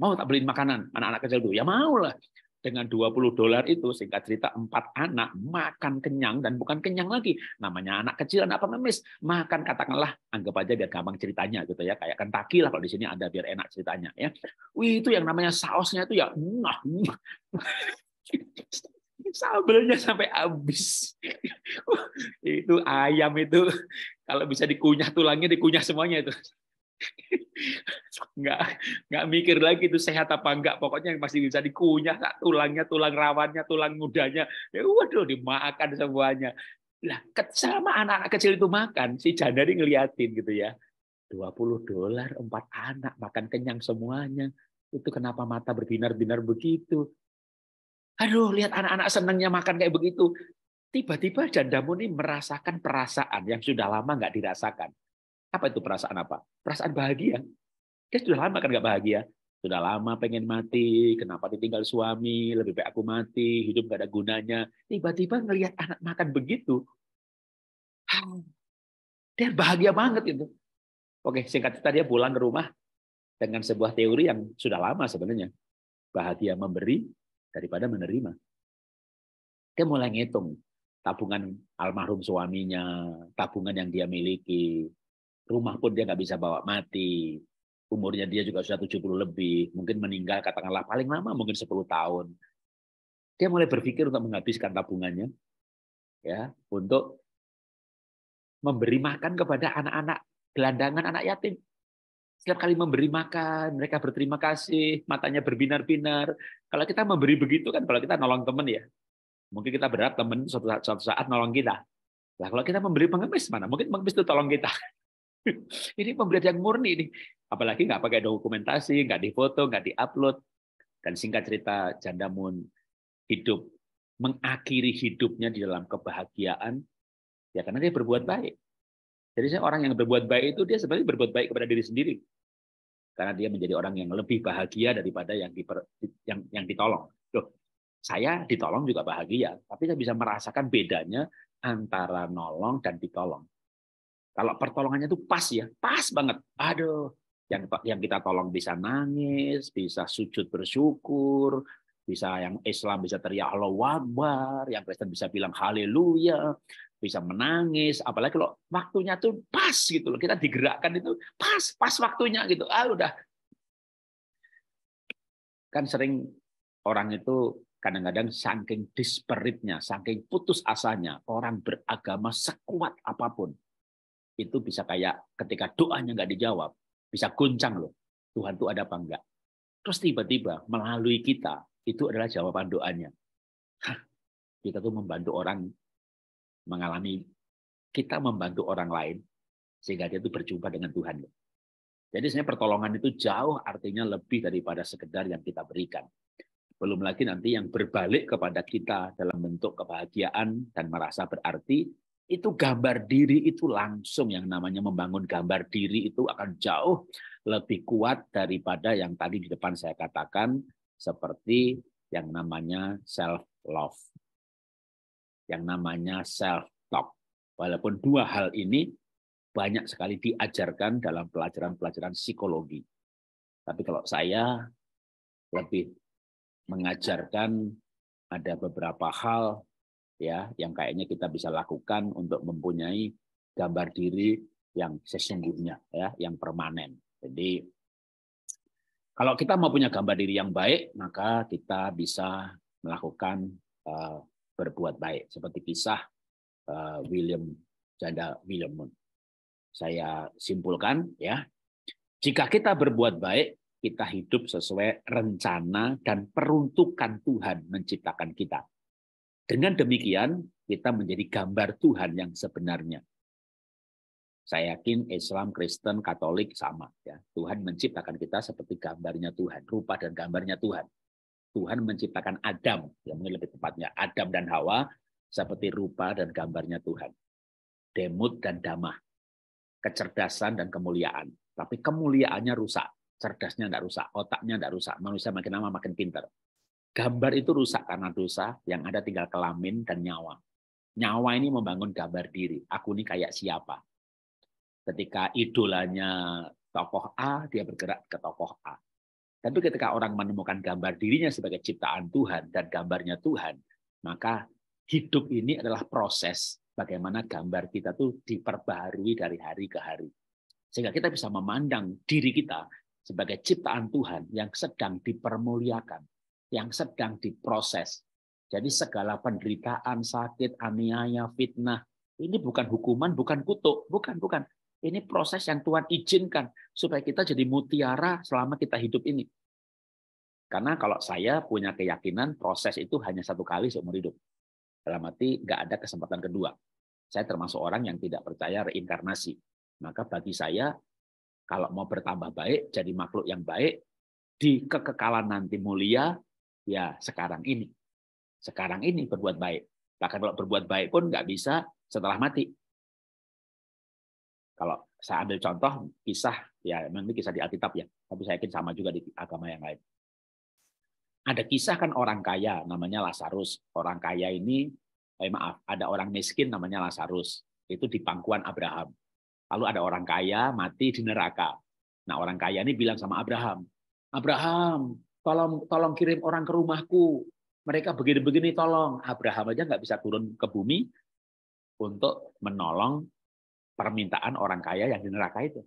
Mau tak beliin makanan? Anak-anak kecil dulu, ya mau lah dengan 20 dolar itu singkat cerita empat anak makan kenyang dan bukan kenyang lagi namanya anak kecil anak pengemis makan katakanlah anggap aja biar gampang ceritanya gitu ya kayak kentaki lah kalau di sini ada biar enak ceritanya ya wih itu yang namanya sausnya itu ya nah sambelnya sampai habis itu ayam itu kalau bisa dikunyah tulangnya dikunyah semuanya itu nggak nggak mikir lagi itu sehat apa enggak pokoknya masih bisa dikunyah tak tulangnya tulang rawannya tulang mudanya ya waduh dimakan semuanya lah sama anak-anak kecil itu makan si ini ngeliatin gitu ya 20 dolar empat anak makan kenyang semuanya itu kenapa mata berbinar-binar begitu aduh lihat anak-anak senangnya makan kayak begitu tiba-tiba janda ini merasakan perasaan yang sudah lama nggak dirasakan apa itu perasaan apa? Perasaan bahagia. Dia sudah lama kan nggak bahagia. Sudah lama pengen mati, kenapa ditinggal suami, lebih baik aku mati, hidup nggak ada gunanya. Tiba-tiba ngelihat anak makan begitu, dia bahagia banget itu. Oke, singkat cerita dia pulang ke rumah dengan sebuah teori yang sudah lama sebenarnya. Bahagia memberi daripada menerima. Dia mulai ngitung tabungan almarhum suaminya, tabungan yang dia miliki, rumah pun dia nggak bisa bawa mati. Umurnya dia juga sudah 70 lebih, mungkin meninggal katakanlah paling lama mungkin 10 tahun. Dia mulai berpikir untuk menghabiskan tabungannya ya, untuk memberi makan kepada anak-anak gelandangan, anak yatim. Setiap kali memberi makan, mereka berterima kasih, matanya berbinar-binar. Kalau kita memberi begitu kan, kalau kita nolong teman ya, mungkin kita berat teman suatu saat, suatu saat nolong kita. Nah, kalau kita memberi pengemis mana? Mungkin pengemis itu tolong kita. ini yang murni nih, Apalagi nggak pakai dokumentasi, nggak difoto, nggak diupload. Dan singkat cerita, Janda Moon hidup mengakhiri hidupnya di dalam kebahagiaan ya karena dia berbuat baik. Jadi saya orang yang berbuat baik itu dia sebenarnya berbuat baik kepada diri sendiri. Karena dia menjadi orang yang lebih bahagia daripada yang diper, yang yang ditolong. Loh, saya ditolong juga bahagia, tapi saya bisa merasakan bedanya antara nolong dan ditolong. Kalau pertolongannya itu pas ya, pas banget. Aduh, yang yang kita tolong bisa nangis, bisa sujud bersyukur, bisa yang Islam bisa teriak halo wabar, yang Kristen bisa bilang haleluya, bisa menangis, apalagi kalau waktunya tuh pas gitu loh. Kita digerakkan itu pas, pas waktunya gitu. Ah udah. Kan sering orang itu kadang-kadang saking disparitnya, saking putus asanya, orang beragama sekuat apapun, itu bisa kayak ketika doanya nggak dijawab, bisa goncang loh. Tuhan tuh ada apa enggak? Terus tiba-tiba melalui kita itu adalah jawaban doanya. Hah, kita tuh membantu orang mengalami, kita membantu orang lain sehingga dia tuh berjumpa dengan Tuhan. Jadi sebenarnya pertolongan itu jauh artinya lebih daripada sekedar yang kita berikan. Belum lagi nanti yang berbalik kepada kita dalam bentuk kebahagiaan dan merasa berarti itu gambar diri itu langsung yang namanya membangun gambar diri itu akan jauh lebih kuat daripada yang tadi di depan saya katakan seperti yang namanya self love. Yang namanya self talk. Walaupun dua hal ini banyak sekali diajarkan dalam pelajaran-pelajaran psikologi. Tapi kalau saya lebih mengajarkan ada beberapa hal ya yang kayaknya kita bisa lakukan untuk mempunyai gambar diri yang sesungguhnya ya yang permanen. Jadi kalau kita mau punya gambar diri yang baik, maka kita bisa melakukan uh, berbuat baik seperti kisah uh, William janda William Moon. Saya simpulkan ya, jika kita berbuat baik, kita hidup sesuai rencana dan peruntukan Tuhan menciptakan kita. Dengan demikian, kita menjadi gambar Tuhan yang sebenarnya. Saya yakin Islam, Kristen, Katolik sama. Ya. Tuhan menciptakan kita seperti gambarnya Tuhan, rupa dan gambarnya Tuhan. Tuhan menciptakan Adam, yang mungkin lebih tepatnya Adam dan Hawa seperti rupa dan gambarnya Tuhan. Demut dan damah, kecerdasan dan kemuliaan. Tapi kemuliaannya rusak, cerdasnya tidak rusak, otaknya tidak rusak. Manusia makin lama makin pinter, Gambar itu rusak karena dosa, yang ada tinggal kelamin dan nyawa. Nyawa ini membangun gambar diri. Aku ini kayak siapa? Ketika idolanya tokoh A, dia bergerak ke tokoh A. Tapi ketika orang menemukan gambar dirinya sebagai ciptaan Tuhan dan gambarnya Tuhan, maka hidup ini adalah proses bagaimana gambar kita tuh diperbaharui dari hari ke hari. Sehingga kita bisa memandang diri kita sebagai ciptaan Tuhan yang sedang dipermuliakan, yang sedang diproses. Jadi segala penderitaan, sakit, aniaya, fitnah, ini bukan hukuman, bukan kutuk, bukan, bukan. Ini proses yang Tuhan izinkan supaya kita jadi mutiara selama kita hidup ini. Karena kalau saya punya keyakinan proses itu hanya satu kali seumur hidup. Dalam arti nggak ada kesempatan kedua. Saya termasuk orang yang tidak percaya reinkarnasi. Maka bagi saya kalau mau bertambah baik, jadi makhluk yang baik, di kekekalan nanti mulia, Ya, sekarang ini. Sekarang ini berbuat baik. Bahkan kalau berbuat baik pun nggak bisa setelah mati. Kalau saya ambil contoh kisah, ya memang ini kisah di Alkitab ya, tapi saya yakin sama juga di agama yang lain. Ada kisah kan orang kaya namanya Lazarus. Orang kaya ini, eh, maaf, ada orang miskin namanya Lazarus. Itu di pangkuan Abraham. Lalu ada orang kaya mati di neraka. Nah orang kaya ini bilang sama Abraham, Abraham, tolong tolong kirim orang ke rumahku. Mereka begini-begini tolong. Abraham aja nggak bisa turun ke bumi untuk menolong permintaan orang kaya yang di neraka itu.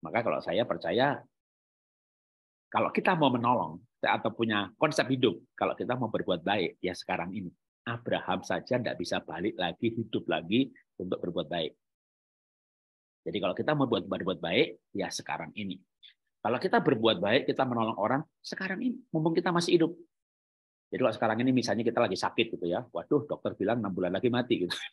Maka kalau saya percaya, kalau kita mau menolong atau punya konsep hidup, kalau kita mau berbuat baik, ya sekarang ini. Abraham saja tidak bisa balik lagi, hidup lagi untuk berbuat baik. Jadi kalau kita mau buat berbuat baik, ya sekarang ini. Kalau kita berbuat baik, kita menolong orang, sekarang ini mumpung kita masih hidup. Jadi kalau sekarang ini misalnya kita lagi sakit gitu ya, waduh dokter bilang enam bulan lagi mati gitu.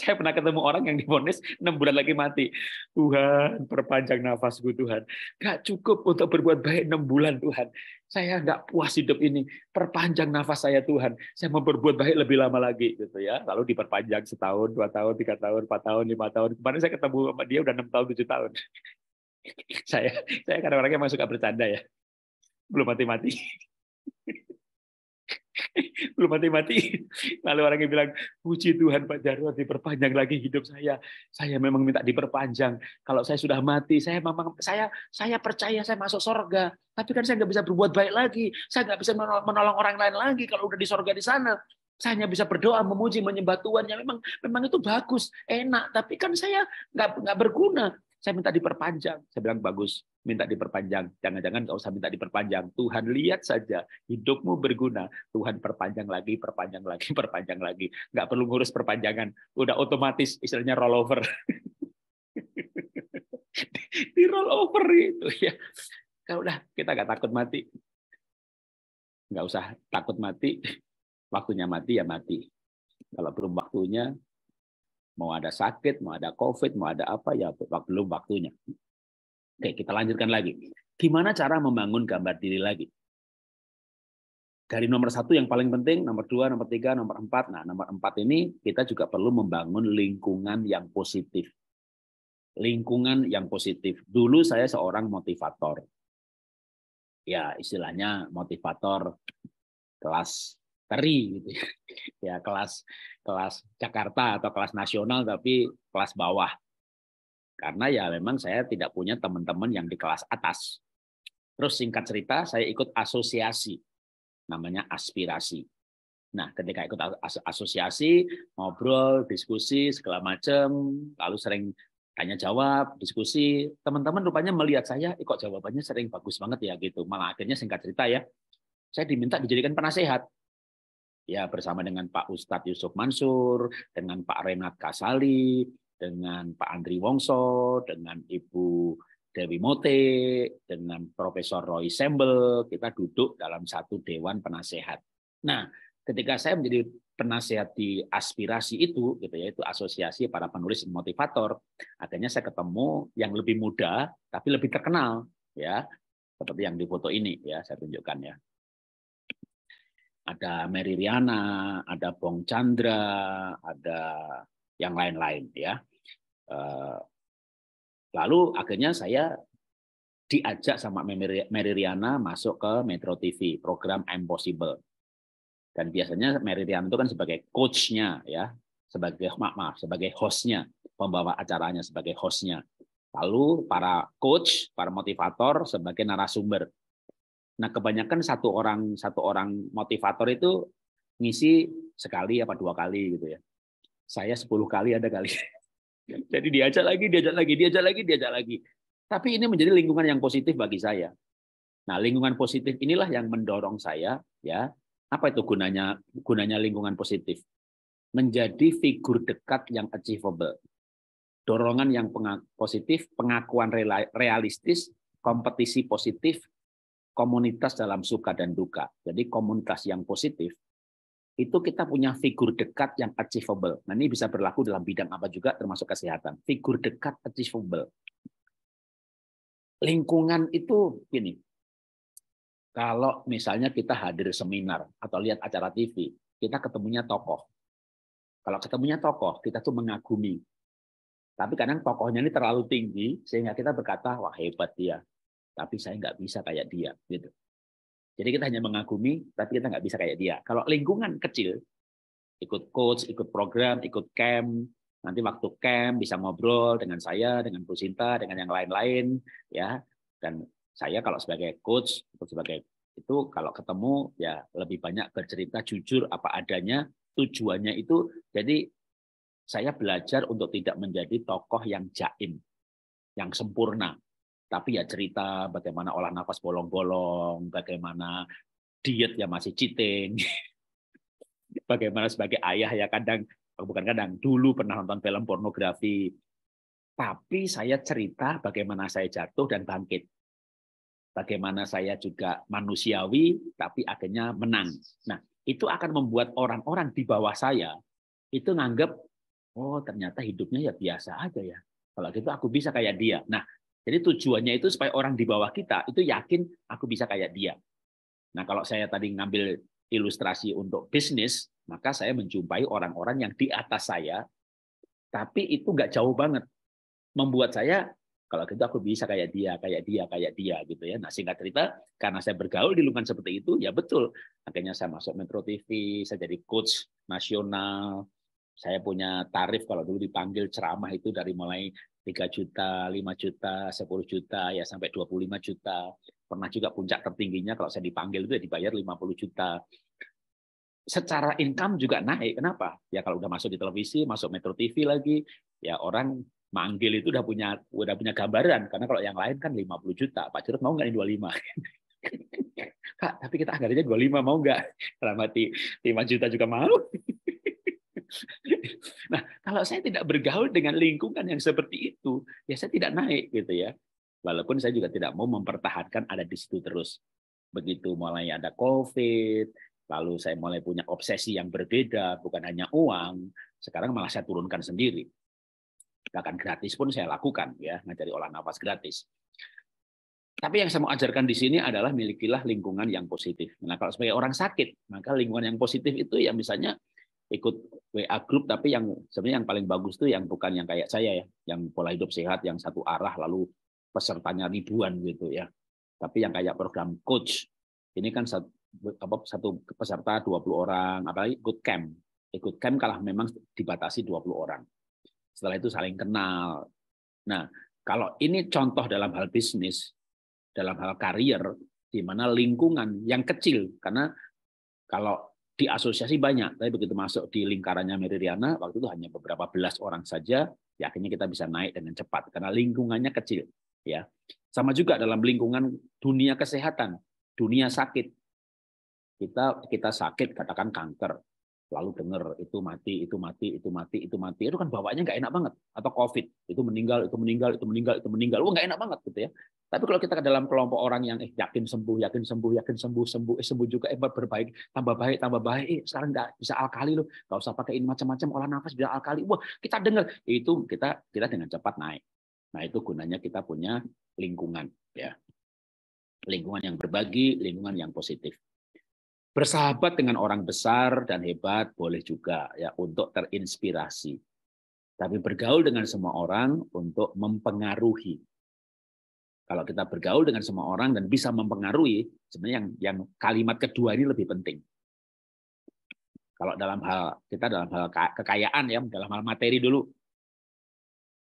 Saya pernah ketemu orang yang divonis enam bulan lagi mati. Tuhan, perpanjang nafasku Tuhan. Gak cukup untuk berbuat baik enam bulan Tuhan. Saya nggak puas hidup ini. Perpanjang nafas saya Tuhan. Saya mau berbuat baik lebih lama lagi gitu ya. Lalu diperpanjang setahun, dua tahun, tiga tahun, empat tahun, lima tahun. Kemarin saya ketemu sama dia udah enam tahun, tujuh tahun. saya saya kadang orangnya emang suka bercanda ya belum mati mati belum mati mati lalu orangnya bilang puji Tuhan Pak Jarwo diperpanjang lagi hidup saya saya memang minta diperpanjang kalau saya sudah mati saya memang saya saya percaya saya masuk sorga tapi kan saya nggak bisa berbuat baik lagi saya nggak bisa menolong orang lain lagi kalau udah di sorga di sana saya hanya bisa berdoa, memuji, menyembah Tuhan yang memang memang itu bagus, enak. Tapi kan saya nggak nggak berguna. Saya minta diperpanjang. Saya bilang, bagus, minta diperpanjang. Jangan-jangan nggak usah minta diperpanjang. Tuhan lihat saja, hidupmu berguna. Tuhan perpanjang lagi, perpanjang lagi, perpanjang lagi. Nggak perlu ngurus perpanjangan. Udah otomatis, istilahnya rollover. di rollover itu ya. Kalau udah kita nggak takut mati, nggak usah takut mati. Waktunya mati ya mati. Kalau belum waktunya Mau ada sakit, mau ada COVID, mau ada apa, ya belum waktunya. Oke, kita lanjutkan lagi. Gimana cara membangun gambar diri lagi? Dari nomor satu yang paling penting, nomor dua, nomor tiga, nomor empat. Nah, nomor empat ini kita juga perlu membangun lingkungan yang positif. Lingkungan yang positif. Dulu saya seorang motivator. Ya, istilahnya motivator kelas teri gitu ya. ya kelas kelas Jakarta atau kelas nasional tapi kelas bawah karena ya memang saya tidak punya teman-teman yang di kelas atas terus singkat cerita saya ikut asosiasi namanya aspirasi nah ketika ikut as asosiasi ngobrol diskusi segala macam lalu sering tanya jawab diskusi teman-teman rupanya melihat saya ikut eh, jawabannya sering bagus banget ya gitu malah akhirnya singkat cerita ya saya diminta dijadikan penasehat ya bersama dengan Pak Ustadz Yusuf Mansur, dengan Pak Renat Kasali, dengan Pak Andri Wongso, dengan Ibu Dewi Mote, dengan Profesor Roy Sembel, kita duduk dalam satu dewan penasehat. Nah, ketika saya menjadi penasehat di aspirasi itu, gitu ya, itu asosiasi para penulis motivator, akhirnya saya ketemu yang lebih muda tapi lebih terkenal, ya, seperti yang di foto ini, ya, saya tunjukkan ya ada Mary Riana, ada Bong Chandra, ada yang lain-lain ya. Eh, lalu akhirnya saya diajak sama Mary Riana masuk ke Metro TV program Impossible. Dan biasanya Mary Riana itu kan sebagai coachnya ya, sebagai maaf, maaf sebagai hostnya, pembawa acaranya sebagai hostnya. Lalu para coach, para motivator sebagai narasumber Nah, kebanyakan satu orang satu orang motivator itu ngisi sekali apa dua kali gitu ya. Saya sepuluh kali ada kali. Jadi diajak lagi, diajak lagi, diajak lagi, diajak lagi. Tapi ini menjadi lingkungan yang positif bagi saya. Nah, lingkungan positif inilah yang mendorong saya ya. Apa itu gunanya gunanya lingkungan positif? Menjadi figur dekat yang achievable. Dorongan yang positif, pengakuan realistis, kompetisi positif, komunitas dalam suka dan duka. Jadi komunitas yang positif itu kita punya figur dekat yang achievable. Nah, ini bisa berlaku dalam bidang apa juga termasuk kesehatan. Figur dekat achievable. Lingkungan itu gini. Kalau misalnya kita hadir seminar atau lihat acara TV, kita ketemunya tokoh. Kalau ketemunya tokoh, kita tuh mengagumi. Tapi kadang tokohnya ini terlalu tinggi sehingga kita berkata, wah hebat dia tapi saya nggak bisa kayak dia gitu. Jadi kita hanya mengagumi, tapi kita nggak bisa kayak dia. Kalau lingkungan kecil, ikut coach, ikut program, ikut camp, nanti waktu camp bisa ngobrol dengan saya, dengan Bu Sinta, dengan yang lain-lain, ya. Dan saya kalau sebagai coach, sebagai itu kalau ketemu ya lebih banyak bercerita jujur apa adanya, tujuannya itu jadi saya belajar untuk tidak menjadi tokoh yang jaim, yang sempurna, tapi ya cerita bagaimana olah nafas bolong-bolong, bagaimana diet yang masih cheating, bagaimana sebagai ayah ya kadang, oh bukan kadang, dulu pernah nonton film pornografi, tapi saya cerita bagaimana saya jatuh dan bangkit. Bagaimana saya juga manusiawi, tapi akhirnya menang. Nah, itu akan membuat orang-orang di bawah saya itu nganggap, oh ternyata hidupnya ya biasa aja ya. Kalau gitu aku bisa kayak dia. Nah, jadi tujuannya itu supaya orang di bawah kita itu yakin aku bisa kayak dia. Nah kalau saya tadi ngambil ilustrasi untuk bisnis, maka saya menjumpai orang-orang yang di atas saya, tapi itu nggak jauh banget. Membuat saya kalau gitu aku bisa kayak dia, kayak dia, kayak dia gitu ya. Nah singkat cerita, karena saya bergaul di lingkungan seperti itu, ya betul. Akhirnya saya masuk Metro TV, saya jadi coach nasional, saya punya tarif kalau dulu dipanggil ceramah itu dari mulai 3 juta, 5 juta, 10 juta, ya sampai 25 juta. Pernah juga puncak tertingginya kalau saya dipanggil itu ya dibayar 50 juta. Secara income juga naik. Kenapa? Ya kalau udah masuk di televisi, masuk Metro TV lagi, ya orang manggil itu udah punya udah punya gambaran karena kalau yang lain kan 50 juta. Pak Curut mau nggak nih 25? Kak, tapi kita anggarannya 25 mau nggak? Dalam 5 juta juga mau nah, kalau saya tidak bergaul dengan lingkungan yang seperti itu, ya saya tidak naik gitu ya. Walaupun saya juga tidak mau mempertahankan ada di situ terus. Begitu mulai ada COVID, lalu saya mulai punya obsesi yang berbeda, bukan hanya uang, sekarang malah saya turunkan sendiri. Bahkan gratis pun saya lakukan ya, ngajari olah nafas gratis. Tapi yang saya mau ajarkan di sini adalah milikilah lingkungan yang positif. Nah, kalau sebagai orang sakit, maka lingkungan yang positif itu ya misalnya ikut WA group tapi yang sebenarnya yang paling bagus tuh yang bukan yang kayak saya ya, yang pola hidup sehat yang satu arah lalu pesertanya ribuan gitu ya. Tapi yang kayak program coach ini kan satu, apa, satu peserta 20 orang, apalagi ikut camp. Ikut camp kalah memang dibatasi 20 orang. Setelah itu saling kenal. Nah, kalau ini contoh dalam hal bisnis, dalam hal karier, di mana lingkungan yang kecil, karena kalau di asosiasi banyak, tapi begitu masuk di lingkarannya Riana waktu itu hanya beberapa belas orang saja, ya akhirnya kita bisa naik dengan cepat karena lingkungannya kecil, ya. Sama juga dalam lingkungan dunia kesehatan, dunia sakit. Kita kita sakit katakan kanker, selalu dengar itu mati, itu mati, itu mati, itu mati. Itu kan bawaannya nggak enak banget. Atau COVID, itu meninggal, itu meninggal, itu meninggal, itu meninggal. Wah nggak enak banget gitu ya. Tapi kalau kita ke dalam kelompok orang yang eh yakin sembuh, yakin sembuh, yakin sembuh, sembuh, eh, sembuh juga, eh berbaik, tambah baik, tambah baik. Eh, sekarang nggak bisa alkali loh, nggak usah pakai ini macam-macam olah nafas bisa alkali. Wah kita dengar itu kita kita dengan cepat naik. Nah itu gunanya kita punya lingkungan ya lingkungan yang berbagi, lingkungan yang positif. Bersahabat dengan orang besar dan hebat boleh juga ya untuk terinspirasi. Tapi bergaul dengan semua orang untuk mempengaruhi. Kalau kita bergaul dengan semua orang dan bisa mempengaruhi, sebenarnya yang, yang kalimat kedua ini lebih penting. Kalau dalam hal kita dalam hal kekayaan ya, dalam hal materi dulu.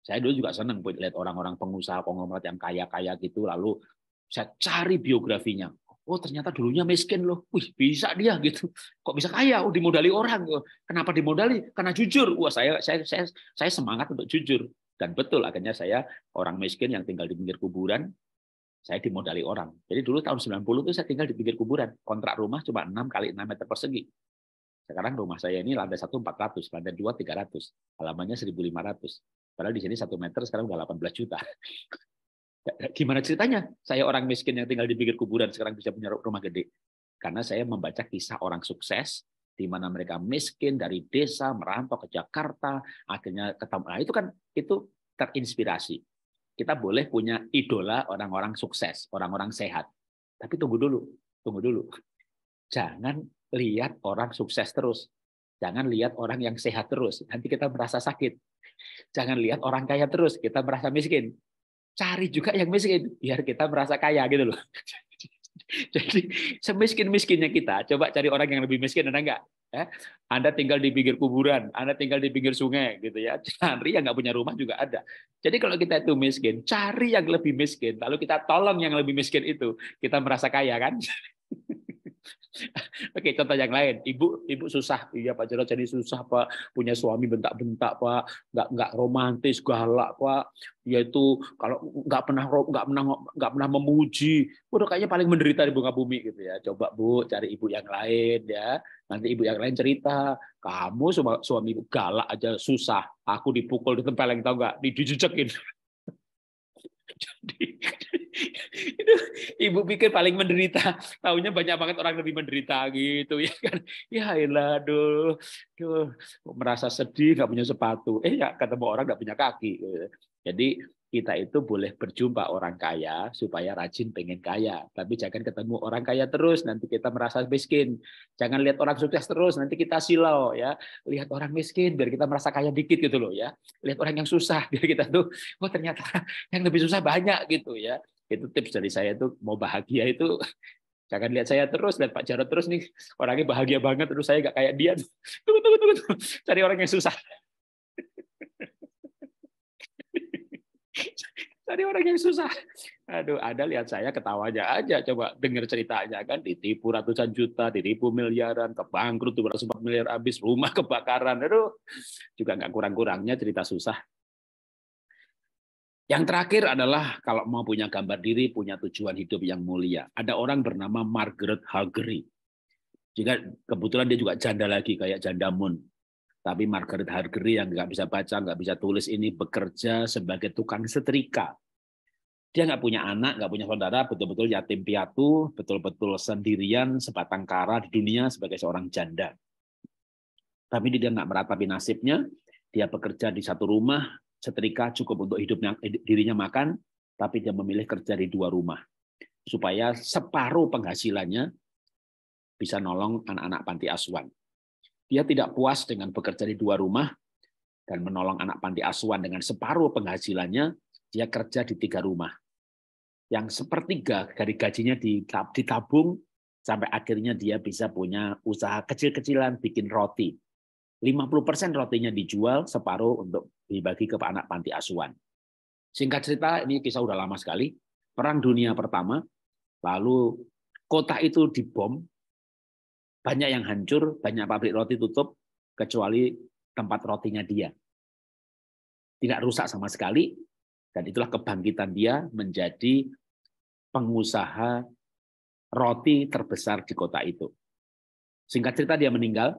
Saya dulu juga senang lihat orang-orang pengusaha konglomerat yang kaya-kaya gitu, lalu saya cari biografinya oh ternyata dulunya miskin loh, wih bisa dia gitu, kok bisa kaya, oh dimodali orang, oh, kenapa dimodali? Karena jujur, wah saya saya saya saya semangat untuk jujur dan betul akhirnya saya orang miskin yang tinggal di pinggir kuburan, saya dimodali orang. Jadi dulu tahun 90 itu saya tinggal di pinggir kuburan, kontrak rumah cuma 6 kali enam meter persegi. Sekarang rumah saya ini lantai 1 400, lantai 2 300, halamannya 1500. Padahal di sini satu meter sekarang udah 18 juta. Gimana ceritanya? Saya orang miskin yang tinggal di pinggir kuburan sekarang bisa punya rumah gede. Karena saya membaca kisah orang sukses di mana mereka miskin dari desa merantau ke Jakarta, akhirnya ketemu. Nah, itu kan itu terinspirasi. Kita boleh punya idola orang-orang sukses, orang-orang sehat. Tapi tunggu dulu, tunggu dulu. Jangan lihat orang sukses terus. Jangan lihat orang yang sehat terus. Nanti kita merasa sakit. Jangan lihat orang kaya terus. Kita merasa miskin cari juga yang miskin biar kita merasa kaya gitu loh. Jadi semiskin-miskinnya kita, coba cari orang yang lebih miskin ada enggak? Ya, eh, anda tinggal di pinggir kuburan, Anda tinggal di pinggir sungai gitu ya. Cari yang nggak punya rumah juga ada. Jadi kalau kita itu miskin, cari yang lebih miskin, lalu kita tolong yang lebih miskin itu, kita merasa kaya kan? Oke, contoh yang lain. Ibu ibu susah, iya Pak Jarod jadi susah Pak, punya suami bentak-bentak Pak, nggak nggak romantis, galak Pak. Dia itu kalau nggak pernah nggak pernah nggak pernah memuji, udah kayaknya paling menderita di bunga bumi gitu ya. Coba Bu cari ibu yang lain ya. Nanti ibu yang lain cerita, kamu suami ibu galak aja susah, aku dipukul ditempeleng tahu nggak, dijujekin. jadi itu ibu pikir paling menderita tahunya banyak banget orang lebih menderita gitu ya kan ya elah duh, duh merasa sedih nggak punya sepatu eh ya ketemu orang nggak punya kaki jadi kita itu boleh berjumpa orang kaya supaya rajin pengen kaya. Tapi jangan ketemu orang kaya terus, nanti kita merasa miskin. Jangan lihat orang sukses terus, nanti kita silau ya. Lihat orang miskin biar kita merasa kaya dikit gitu loh ya. Lihat orang yang susah biar kita tuh, oh ternyata yang lebih susah banyak gitu ya itu tips dari saya itu mau bahagia itu jangan lihat saya terus lihat Pak Jarod terus nih orangnya bahagia banget terus saya nggak kayak dia tunggu tunggu tunggu, cari orang yang susah cari orang yang susah aduh ada lihat saya ketawanya aja coba dengar ceritanya kan ditipu ratusan juta ditipu miliaran kebangkrut 240 miliar habis rumah kebakaran aduh juga nggak kurang-kurangnya cerita susah yang terakhir adalah kalau mau punya gambar diri, punya tujuan hidup yang mulia. Ada orang bernama Margaret Hargery. Jika kebetulan dia juga janda lagi kayak janda Moon. Tapi Margaret Hargery yang nggak bisa baca, nggak bisa tulis ini bekerja sebagai tukang setrika. Dia nggak punya anak, nggak punya saudara, betul-betul yatim piatu, betul-betul sendirian, sebatang kara di dunia sebagai seorang janda. Tapi dia nggak meratapi nasibnya, dia bekerja di satu rumah, setrika cukup untuk hidupnya eh, dirinya makan, tapi dia memilih kerja di dua rumah supaya separuh penghasilannya bisa nolong anak-anak panti asuhan. Dia tidak puas dengan bekerja di dua rumah dan menolong anak panti asuhan dengan separuh penghasilannya, dia kerja di tiga rumah. Yang sepertiga dari gajinya ditabung sampai akhirnya dia bisa punya usaha kecil-kecilan bikin roti 50% rotinya dijual, separuh untuk dibagi ke anak panti asuhan. Singkat cerita, ini kisah udah lama sekali. Perang Dunia Pertama, lalu kota itu dibom, banyak yang hancur, banyak pabrik roti tutup, kecuali tempat rotinya dia. Tidak rusak sama sekali, dan itulah kebangkitan dia menjadi pengusaha roti terbesar di kota itu. Singkat cerita dia meninggal,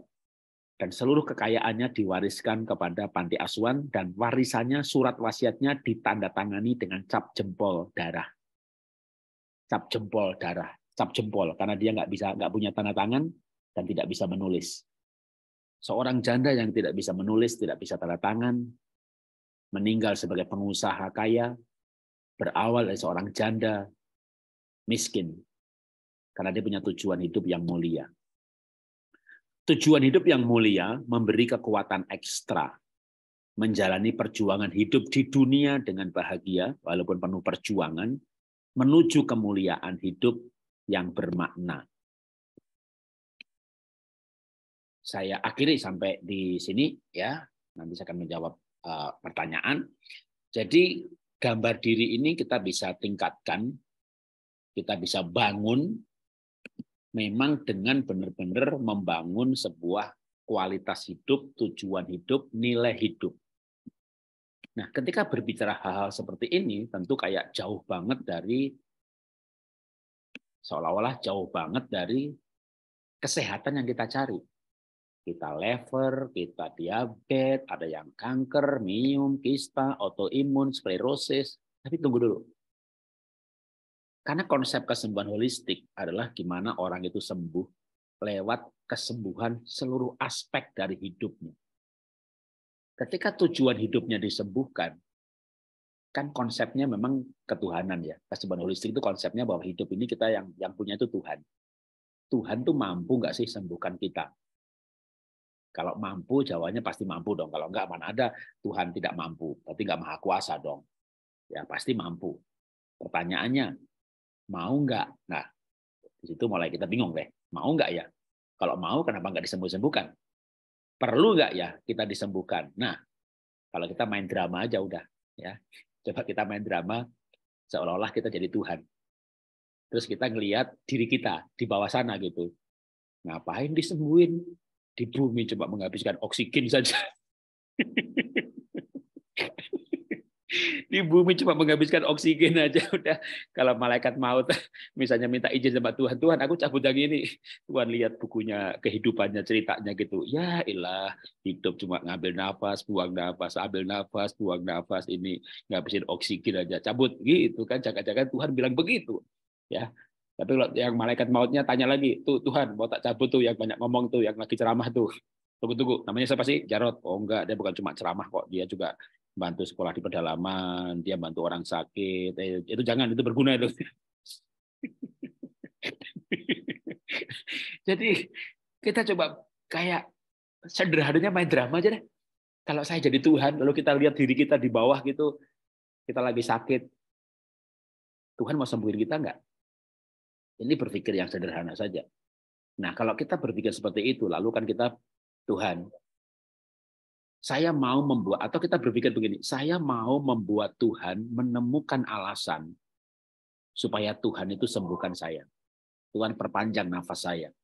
dan seluruh kekayaannya diwariskan kepada panti asuhan dan warisannya surat wasiatnya ditandatangani dengan cap jempol darah cap jempol darah cap jempol karena dia nggak bisa nggak punya tanda tangan dan tidak bisa menulis seorang janda yang tidak bisa menulis tidak bisa tanda tangan meninggal sebagai pengusaha kaya berawal dari seorang janda miskin karena dia punya tujuan hidup yang mulia Tujuan hidup yang mulia memberi kekuatan ekstra menjalani perjuangan hidup di dunia dengan bahagia, walaupun penuh perjuangan, menuju kemuliaan hidup yang bermakna. Saya akhiri sampai di sini ya. Nanti saya akan menjawab uh, pertanyaan. Jadi gambar diri ini kita bisa tingkatkan, kita bisa bangun memang dengan benar-benar membangun sebuah kualitas hidup, tujuan hidup, nilai hidup. Nah, ketika berbicara hal-hal seperti ini, tentu kayak jauh banget dari seolah-olah jauh banget dari kesehatan yang kita cari. Kita lever, kita diabetes, ada yang kanker, miom, kista, autoimun, sklerosis. Tapi tunggu dulu. Karena konsep kesembuhan holistik adalah gimana orang itu sembuh lewat kesembuhan seluruh aspek dari hidupnya. Ketika tujuan hidupnya disembuhkan, kan konsepnya memang ketuhanan ya. Kesembuhan holistik itu konsepnya bahwa hidup ini kita yang yang punya itu Tuhan. Tuhan tuh mampu nggak sih sembuhkan kita? Kalau mampu, jawabannya pasti mampu dong. Kalau nggak mana ada Tuhan tidak mampu. Berarti nggak maha kuasa dong. Ya, pasti mampu. Pertanyaannya, Mau nggak? Nah, di situ mulai kita bingung deh. Mau nggak ya? Kalau mau, kenapa nggak disembuh-sembuhkan? Perlu nggak ya kita disembuhkan? Nah, kalau kita main drama aja udah. ya Coba kita main drama, seolah-olah kita jadi Tuhan. Terus kita ngelihat diri kita di bawah sana gitu. Ngapain disembuhin? Di bumi coba menghabiskan oksigen saja. di bumi cuma menghabiskan oksigen aja udah kalau malaikat maut misalnya minta izin sama Tuhan Tuhan aku cabut yang ini Tuhan lihat bukunya kehidupannya ceritanya gitu ya ilah hidup cuma ngambil nafas buang nafas ambil nafas buang nafas ini ngabisin oksigen aja cabut gitu kan jaga-jaga. Tuhan bilang begitu ya tapi kalau yang malaikat mautnya tanya lagi tuh Tuhan mau tak cabut tuh yang banyak ngomong tuh yang lagi ceramah tuh tunggu tunggu namanya siapa sih Jarot oh enggak dia bukan cuma ceramah kok dia juga bantu sekolah di pedalaman, dia bantu orang sakit. Eh, itu jangan, itu berguna itu. Jadi kita coba kayak sederhananya main drama aja deh. Kalau saya jadi Tuhan, lalu kita lihat diri kita di bawah gitu, kita lagi sakit, Tuhan mau sembuhin kita nggak? Ini berpikir yang sederhana saja. Nah, kalau kita berpikir seperti itu, lalu kan kita Tuhan, saya mau membuat atau kita berpikir begini, saya mau membuat Tuhan menemukan alasan supaya Tuhan itu sembuhkan saya. Tuhan perpanjang nafas saya.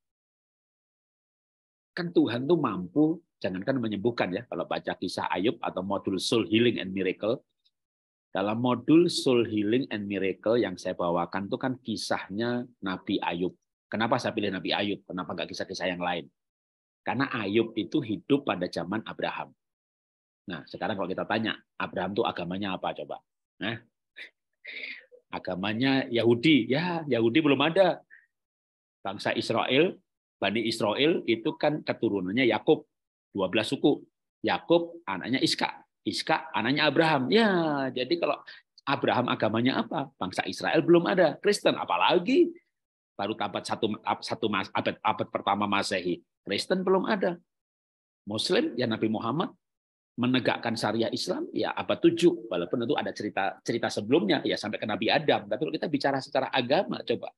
Kan Tuhan tuh mampu, jangankan menyembuhkan ya, kalau baca kisah Ayub atau modul Soul Healing and Miracle, dalam modul Soul Healing and Miracle yang saya bawakan itu kan kisahnya Nabi Ayub. Kenapa saya pilih Nabi Ayub? Kenapa nggak kisah-kisah yang lain? Karena Ayub itu hidup pada zaman Abraham. Nah, sekarang kalau kita tanya, Abraham itu agamanya apa coba? Nah, agamanya Yahudi. Ya, Yahudi belum ada. Bangsa Israel, Bani Israel itu kan keturunannya Yakub, 12 suku. Yakub anaknya Iska, Iska anaknya Abraham. Ya, jadi kalau Abraham agamanya apa? Bangsa Israel belum ada, Kristen apalagi baru abad satu satu abad, abad pertama Masehi. Kristen belum ada. Muslim ya Nabi Muhammad menegakkan syariah Islam ya abad 7 walaupun itu ada cerita cerita sebelumnya ya sampai ke Nabi Adam tapi kalau kita bicara secara agama coba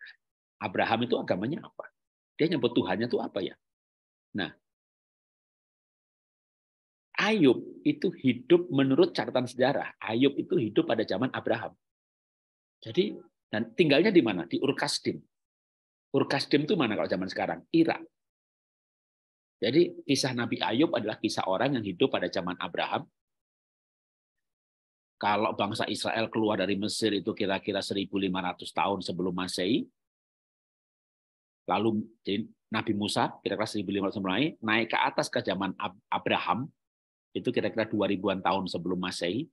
Abraham itu agamanya apa dia nyebut Tuhannya itu apa ya nah Ayub itu hidup menurut catatan sejarah Ayub itu hidup pada zaman Abraham jadi dan tinggalnya di mana di Urkasdim Urkasdim itu mana kalau zaman sekarang Irak jadi kisah Nabi Ayub adalah kisah orang yang hidup pada zaman Abraham. Kalau bangsa Israel keluar dari Mesir itu kira-kira 1500 tahun sebelum Masehi. Lalu jadi Nabi Musa kira-kira 1500 sebelum Masehi naik ke atas ke zaman Abraham itu kira-kira 2000-an tahun sebelum Masehi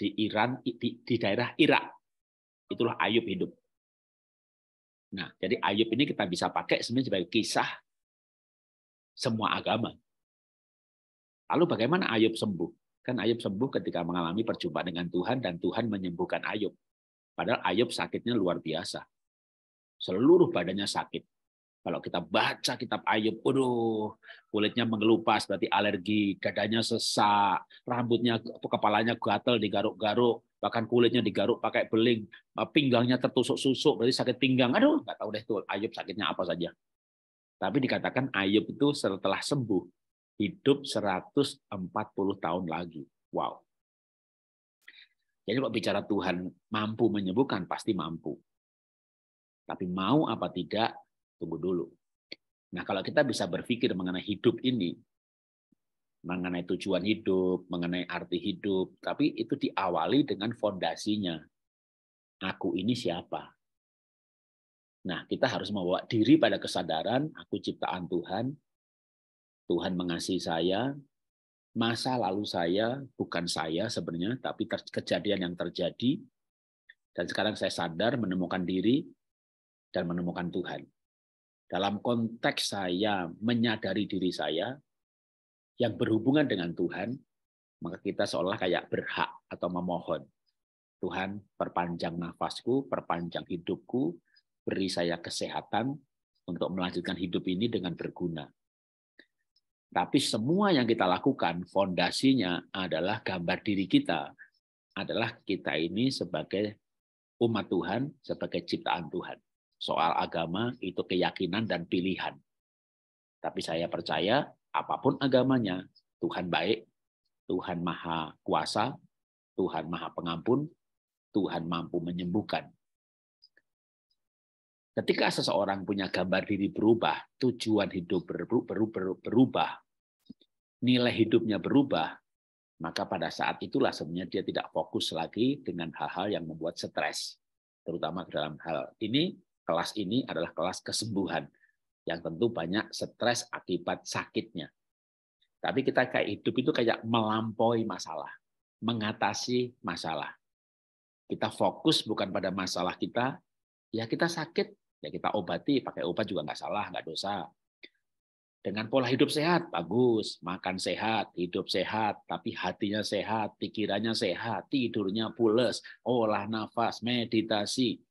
di Iran di, di daerah Irak. Itulah Ayub hidup. Nah, jadi Ayub ini kita bisa pakai sebenarnya sebagai kisah semua agama. Lalu bagaimana Ayub sembuh? Kan Ayub sembuh ketika mengalami perjumpaan dengan Tuhan dan Tuhan menyembuhkan Ayub. Padahal Ayub sakitnya luar biasa. Seluruh badannya sakit. Kalau kita baca kitab Ayub, aduh, kulitnya mengelupas berarti alergi, dadanya sesak, rambutnya, kepalanya gatel digaruk-garuk, bahkan kulitnya digaruk pakai beling, pinggangnya tertusuk-susuk berarti sakit pinggang. Aduh, nggak tahu deh tuh Ayub sakitnya apa saja. Tapi dikatakan Ayub itu setelah sembuh, hidup 140 tahun lagi. Wow. Jadi kalau bicara Tuhan mampu menyembuhkan, pasti mampu. Tapi mau apa tidak, tunggu dulu. Nah kalau kita bisa berpikir mengenai hidup ini, mengenai tujuan hidup, mengenai arti hidup, tapi itu diawali dengan fondasinya. Aku ini siapa? Nah, kita harus membawa diri pada kesadaran, aku ciptaan Tuhan, Tuhan mengasihi saya, masa lalu saya bukan saya sebenarnya, tapi kejadian yang terjadi, dan sekarang saya sadar menemukan diri dan menemukan Tuhan. Dalam konteks saya menyadari diri saya yang berhubungan dengan Tuhan, maka kita seolah kayak berhak atau memohon. Tuhan, perpanjang nafasku, perpanjang hidupku, beri saya kesehatan untuk melanjutkan hidup ini dengan berguna. Tapi semua yang kita lakukan fondasinya adalah gambar diri kita, adalah kita ini sebagai umat Tuhan, sebagai ciptaan Tuhan. Soal agama itu keyakinan dan pilihan. Tapi saya percaya apapun agamanya, Tuhan baik, Tuhan maha kuasa, Tuhan maha pengampun, Tuhan mampu menyembuhkan. Ketika seseorang punya gambar diri berubah, tujuan hidup berubah, nilai hidupnya berubah, maka pada saat itulah sebenarnya dia tidak fokus lagi dengan hal-hal yang membuat stres, terutama dalam hal ini kelas ini adalah kelas kesembuhan yang tentu banyak stres akibat sakitnya. Tapi kita kayak hidup itu kayak melampaui masalah, mengatasi masalah. Kita fokus bukan pada masalah kita, ya kita sakit Ya kita obati, pakai obat juga nggak salah, nggak dosa. Dengan pola hidup sehat, bagus. Makan sehat, hidup sehat, tapi hatinya sehat, pikirannya sehat, tidurnya pules, olah nafas, meditasi.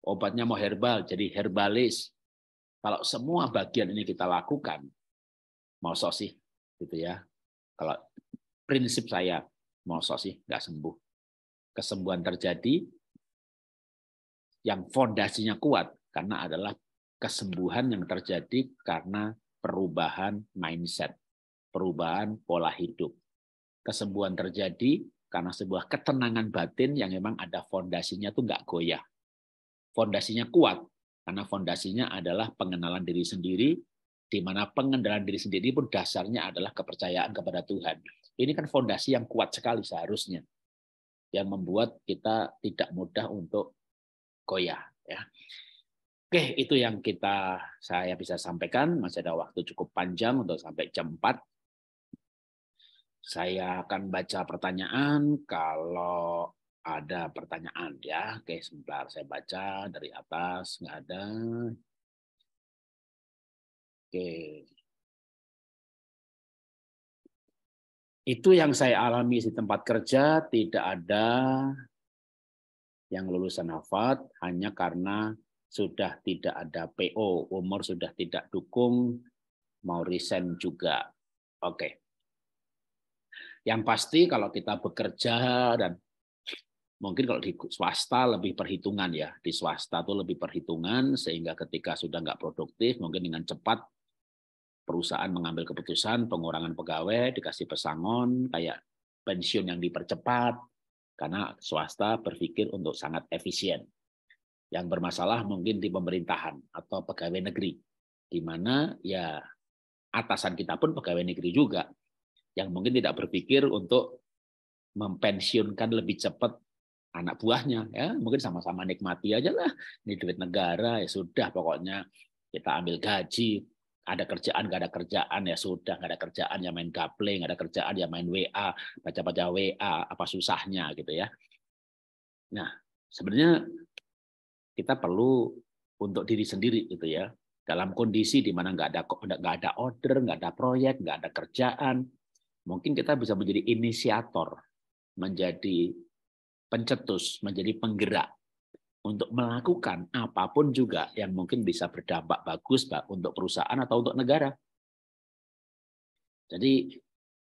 Obatnya mau herbal, jadi herbalis. Kalau semua bagian ini kita lakukan, mau sih, gitu ya. Kalau prinsip saya, mau sih nggak sembuh. Kesembuhan terjadi yang fondasinya kuat karena adalah kesembuhan yang terjadi karena perubahan mindset, perubahan pola hidup. Kesembuhan terjadi karena sebuah ketenangan batin yang memang ada fondasinya tuh nggak goyah. Fondasinya kuat karena fondasinya adalah pengenalan diri sendiri, di mana pengendalian diri sendiri pun dasarnya adalah kepercayaan kepada Tuhan. Ini kan fondasi yang kuat sekali seharusnya, yang membuat kita tidak mudah untuk Koya. Ya. Oke, itu yang kita saya bisa sampaikan. Masih ada waktu cukup panjang untuk sampai jam 4. Saya akan baca pertanyaan kalau ada pertanyaan ya. Oke, sebentar saya baca dari atas nggak ada. Oke. Itu yang saya alami di tempat kerja tidak ada yang lulusan Harvard hanya karena sudah tidak ada PO, umur sudah tidak dukung, mau resign juga. Oke. Yang pasti kalau kita bekerja dan mungkin kalau di swasta lebih perhitungan ya. Di swasta tuh lebih perhitungan sehingga ketika sudah nggak produktif mungkin dengan cepat perusahaan mengambil keputusan pengurangan pegawai, dikasih pesangon kayak pensiun yang dipercepat, karena swasta berpikir untuk sangat efisien. Yang bermasalah mungkin di pemerintahan atau pegawai negeri, di mana ya atasan kita pun pegawai negeri juga, yang mungkin tidak berpikir untuk mempensiunkan lebih cepat anak buahnya ya mungkin sama-sama nikmati aja lah ini duit negara ya sudah pokoknya kita ambil gaji ada kerjaan nggak ada kerjaan ya sudah nggak ada kerjaan ya main gaple nggak ada kerjaan ya main WA baca baca WA apa susahnya gitu ya nah sebenarnya kita perlu untuk diri sendiri gitu ya dalam kondisi di mana nggak ada nggak ada order nggak ada proyek nggak ada kerjaan mungkin kita bisa menjadi inisiator menjadi pencetus menjadi penggerak untuk melakukan apapun juga yang mungkin bisa berdampak bagus Pak, untuk perusahaan atau untuk negara. Jadi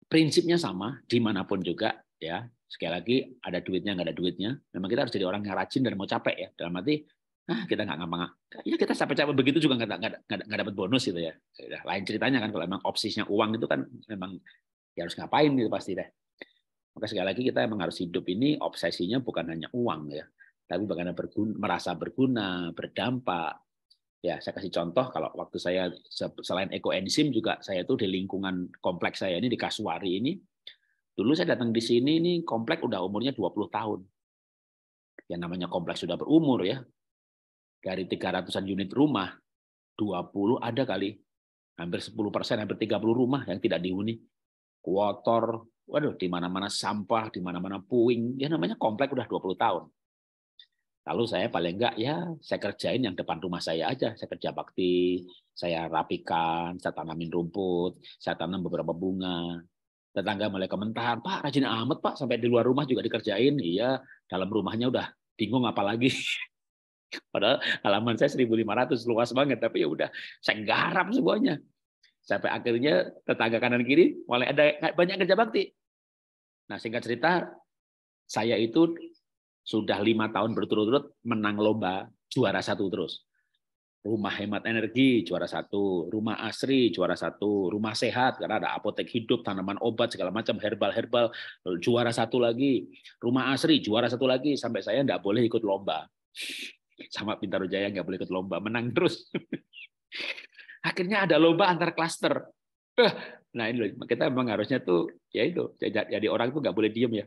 prinsipnya sama dimanapun juga ya. Sekali lagi ada duitnya nggak ada duitnya, memang kita harus jadi orang yang rajin dan mau capek ya. Dalam arti ah kita nggak ngapa ya kita capek-capek begitu juga nggak nggak dapat bonus gitu ya. ya lain ceritanya kan kalau memang opsinya uang itu kan memang ya harus ngapain gitu pasti deh. Maka sekali lagi kita emang harus hidup ini obsesinya bukan hanya uang ya, tapi bagaimana berguna, merasa berguna, berdampak. Ya, saya kasih contoh kalau waktu saya selain ekoenzim juga saya itu di lingkungan kompleks saya ini di Kasuari ini. Dulu saya datang di sini ini kompleks udah umurnya 20 tahun. Yang namanya kompleks sudah berumur ya. Dari 300-an unit rumah, 20 ada kali. Hampir 10 persen, hampir 30 rumah yang tidak dihuni. Kotor, waduh, di mana-mana sampah, di mana-mana puing. Ya namanya kompleks udah 20 tahun Lalu saya paling enggak ya saya kerjain yang depan rumah saya aja. Saya kerja bakti, saya rapikan, saya tanamin rumput, saya tanam beberapa bunga. Tetangga mulai komentar, Pak rajin amat Pak, sampai di luar rumah juga dikerjain. Iya, dalam rumahnya udah bingung apalagi. Padahal halaman saya 1.500 luas banget, tapi ya udah saya garap semuanya. Sampai akhirnya tetangga kanan kiri mulai ada banyak kerja bakti. Nah singkat cerita, saya itu sudah lima tahun berturut-turut menang lomba juara satu terus. Rumah hemat energi juara satu, rumah asri juara satu, rumah sehat karena ada apotek hidup, tanaman obat segala macam herbal-herbal juara satu lagi, rumah asri juara satu lagi sampai saya nggak boleh ikut lomba sama Pintar Jaya nggak boleh ikut lomba menang terus. Akhirnya ada lomba antar klaster. Eh, nah ini loh, kita memang harusnya tuh ya itu ya jadi orang tuh nggak boleh diem ya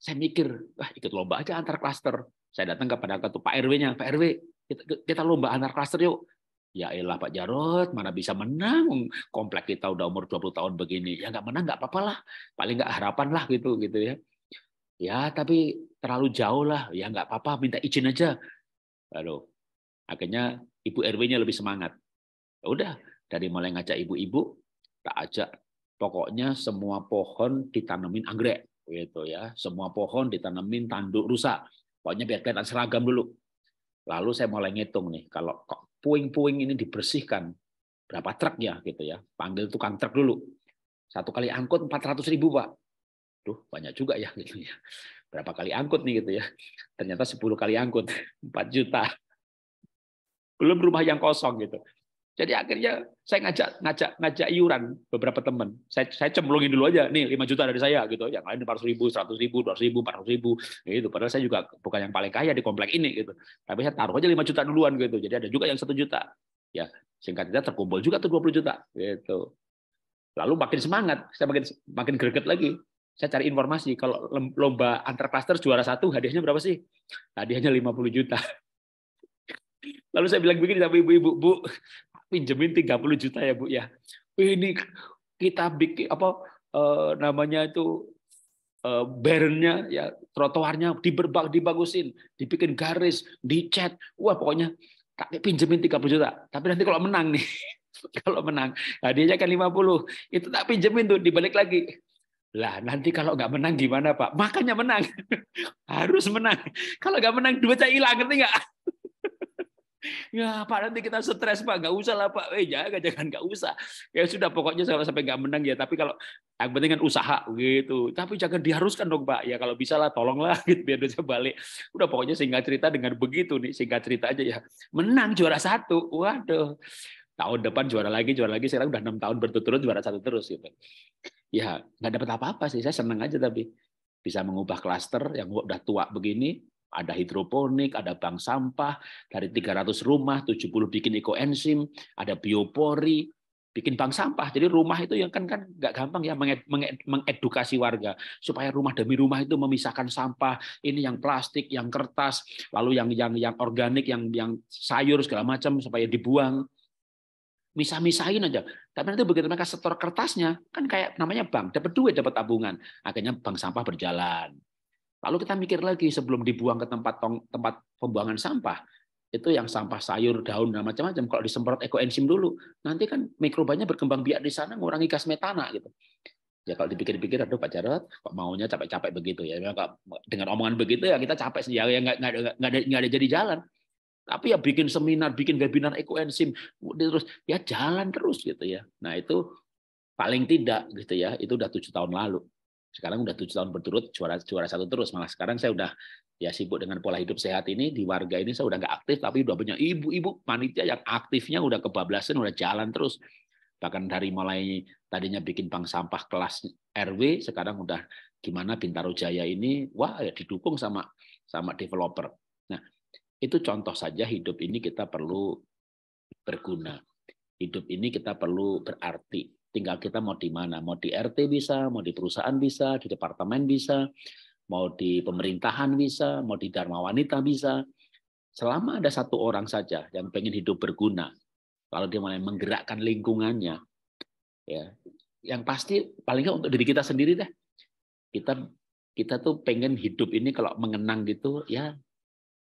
saya mikir, wah ikut lomba aja antar klaster. Saya datang kepada ketua Pak RW-nya, Pak RW, kita, kita lomba antar klaster yuk. Ya elah Pak Jarot, mana bisa menang? Komplek kita udah umur 20 tahun begini. Ya nggak menang nggak apa-apa lah. Paling nggak harapan lah gitu gitu ya. Ya tapi terlalu jauh lah. Ya nggak apa-apa, minta izin aja. Lalu akhirnya ibu RW-nya lebih semangat. Ya udah, dari mulai ngajak ibu-ibu, tak ajak. Pokoknya semua pohon ditanemin anggrek gitu ya semua pohon ditanemin tanduk rusak pokoknya biar kelihatan seragam dulu lalu saya mulai ngitung nih kalau puing-puing ini dibersihkan berapa truknya gitu ya panggil tukang truk dulu satu kali angkut 400 ribu pak Duh, banyak juga ya gitu ya. Berapa kali angkut nih gitu ya. Ternyata 10 kali angkut, 4 juta. Belum rumah yang kosong gitu. Jadi akhirnya saya ngajak ngajak ngajak iuran beberapa teman. Saya saya cemplungin dulu aja nih 5 juta dari saya gitu. Yang lain 400 ribu, 100 ribu, 200 ribu, 400 ribu gitu. Padahal saya juga bukan yang paling kaya di komplek ini gitu. Tapi saya taruh aja 5 juta duluan gitu. Jadi ada juga yang satu juta. Ya, singkat cerita terkumpul juga tuh 20 juta gitu. Lalu makin semangat, saya makin makin greget lagi. Saya cari informasi kalau lomba antar cluster juara satu hadiahnya berapa sih? Hadiahnya 50 juta. Lalu saya bilang begini sama ibu-ibu, Bu, pinjemin 30 juta ya Bu ya. Ini kita bikin apa eh, namanya itu eh, barrennya ya trotoarnya diberbag dibagusin, dibikin garis, dicat. Wah pokoknya tak pinjemin 30 juta. Tapi nanti kalau menang nih, kalau menang hadiahnya kan 50. Itu tak pinjemin tuh dibalik lagi. Lah nanti kalau nggak menang gimana Pak? Makanya menang. Harus menang. Kalau nggak menang duitnya saya hilang, ngerti nggak? Ya Pak nanti kita stres Pak, nggak usah lah Pak. Eh jangan jangan nggak usah. Ya sudah pokoknya kalau sampai nggak menang ya. Tapi kalau yang penting kan usaha gitu. Tapi jangan diharuskan dong Pak. Ya kalau bisa lah tolonglah gitu biar bisa balik. Udah pokoknya singkat cerita dengan begitu nih singkat cerita aja ya. Menang juara satu. Waduh. Tahun depan juara lagi, juara lagi. Sekarang udah enam tahun berturut-turut juara satu terus gitu. Ya nggak dapat apa-apa sih. Saya seneng aja tapi bisa mengubah klaster yang udah tua begini ada hidroponik, ada bank sampah, dari 300 rumah 70 bikin ekoenzim, ada biopori, bikin bank sampah. Jadi rumah itu yang kan kan nggak gampang ya mengedukasi warga supaya rumah demi rumah itu memisahkan sampah ini yang plastik, yang kertas, lalu yang yang yang organik, yang yang sayur segala macam supaya dibuang. Misah-misahin aja. Tapi nanti begitu mereka setor kertasnya, kan kayak namanya bank, dapat duit, dapat tabungan. Akhirnya bank sampah berjalan. Lalu kita mikir lagi sebelum dibuang ke tempat tempat pembuangan sampah, itu yang sampah sayur, daun dan macam-macam kalau disemprot ekoenzim dulu, nanti kan mikrobanya berkembang biak di sana mengurangi gas metana gitu. Ya kalau dipikir-pikir aduh Pak Jarot kok maunya capek-capek begitu ya. Dengan omongan begitu ya kita capek sendiri ya nggak ada, ada, ada jadi jalan. Tapi ya bikin seminar, bikin webinar ekoenzim terus ya jalan terus gitu ya. Nah itu paling tidak gitu ya itu udah tujuh tahun lalu sekarang udah tujuh tahun berturut juara juara satu terus. Malah sekarang saya udah ya sibuk dengan pola hidup sehat ini di warga ini saya udah nggak aktif tapi udah punya ibu-ibu panitia yang aktifnya udah kebablasan udah jalan terus bahkan dari mulai tadinya bikin bank sampah kelas RW sekarang udah gimana Bintaro Jaya ini wah ya didukung sama sama developer nah itu contoh saja hidup ini kita perlu berguna hidup ini kita perlu berarti Tinggal kita mau di mana, mau di RT bisa, mau di perusahaan bisa, di departemen bisa, mau di pemerintahan bisa, mau di Dharma Wanita bisa. Selama ada satu orang saja yang pengen hidup berguna, kalau dia mulai menggerakkan lingkungannya, ya, yang pasti paling untuk diri kita sendiri deh. Kita kita tuh pengen hidup ini kalau mengenang gitu, ya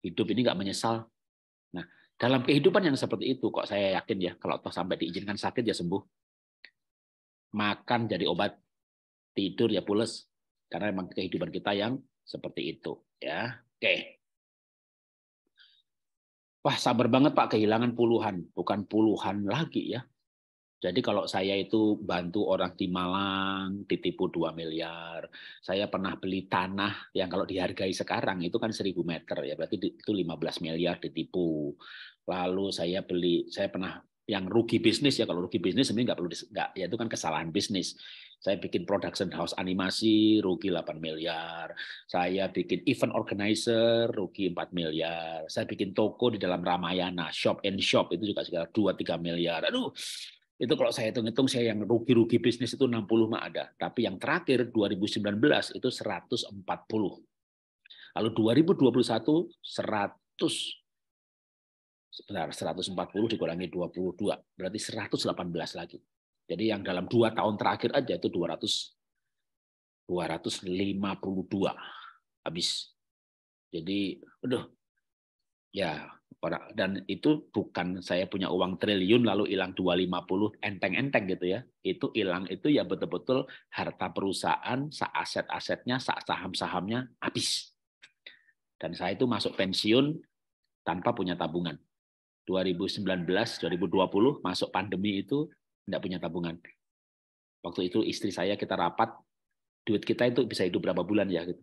hidup ini nggak menyesal. Nah, dalam kehidupan yang seperti itu, kok saya yakin ya, kalau toh sampai diizinkan sakit ya sembuh makan jadi obat, tidur ya pules. Karena memang kehidupan kita yang seperti itu. ya Oke. Wah sabar banget Pak, kehilangan puluhan. Bukan puluhan lagi ya. Jadi kalau saya itu bantu orang di Malang ditipu 2 miliar, saya pernah beli tanah yang kalau dihargai sekarang itu kan 1000 meter ya, berarti itu 15 miliar ditipu. Lalu saya beli, saya pernah yang rugi bisnis ya kalau rugi bisnis sebenarnya nggak perlu nggak ya itu kan kesalahan bisnis saya bikin production house animasi rugi 8 miliar saya bikin event organizer rugi 4 miliar saya bikin toko di dalam Ramayana shop and shop itu juga sekitar 2 3 miliar aduh itu kalau saya hitung-hitung saya yang rugi-rugi bisnis itu 60 mah ada tapi yang terakhir 2019 itu 140 lalu 2021 100 sebentar 140 dikurangi 22 berarti 118 lagi. Jadi yang dalam dua tahun terakhir aja itu 200 252 habis. Jadi aduh ya orang dan itu bukan saya punya uang triliun lalu hilang 250 enteng-enteng gitu ya. Itu hilang itu ya betul-betul harta perusahaan, aset-asetnya, saham-sahamnya habis. Dan saya itu masuk pensiun tanpa punya tabungan. 2019, 2020 masuk pandemi itu tidak punya tabungan. Waktu itu istri saya kita rapat, duit kita itu bisa hidup berapa bulan ya gitu.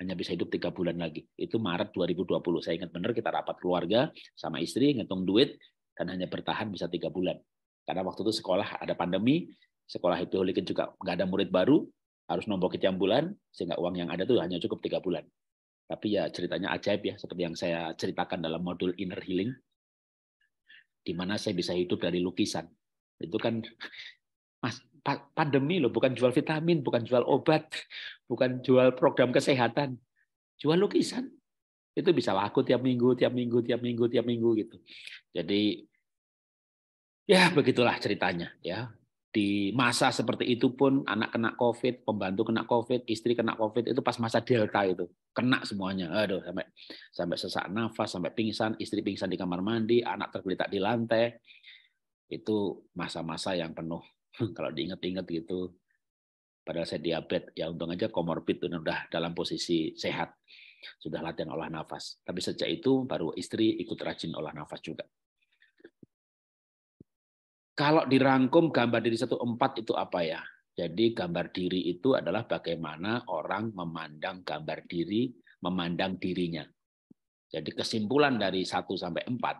Hanya bisa hidup tiga bulan lagi. Itu Maret 2020. Saya ingat benar kita rapat keluarga sama istri ngitung duit dan hanya bertahan bisa tiga bulan. Karena waktu itu sekolah ada pandemi, sekolah itu Holikin juga nggak ada murid baru, harus nombok tiap bulan, sehingga uang yang ada tuh hanya cukup tiga bulan. Tapi ya ceritanya ajaib ya, seperti yang saya ceritakan dalam modul Inner Healing di mana saya bisa hidup dari lukisan. Itu kan mas pandemi loh, bukan jual vitamin, bukan jual obat, bukan jual program kesehatan, jual lukisan. Itu bisa laku tiap minggu, tiap minggu, tiap minggu, tiap minggu gitu. Jadi ya begitulah ceritanya ya di masa seperti itu pun anak kena covid, pembantu kena covid, istri kena covid itu pas masa delta itu kena semuanya, aduh sampai sampai sesak nafas, sampai pingsan, istri pingsan di kamar mandi, anak tergeletak di lantai itu masa-masa yang penuh kalau diingat-ingat gitu. Padahal saya diabetes, ya untung aja komorbid itu udah dalam posisi sehat, sudah latihan olah nafas. Tapi sejak itu baru istri ikut rajin olah nafas juga. Kalau dirangkum gambar diri satu empat itu apa ya? Jadi gambar diri itu adalah bagaimana orang memandang gambar diri, memandang dirinya. Jadi kesimpulan dari satu sampai empat,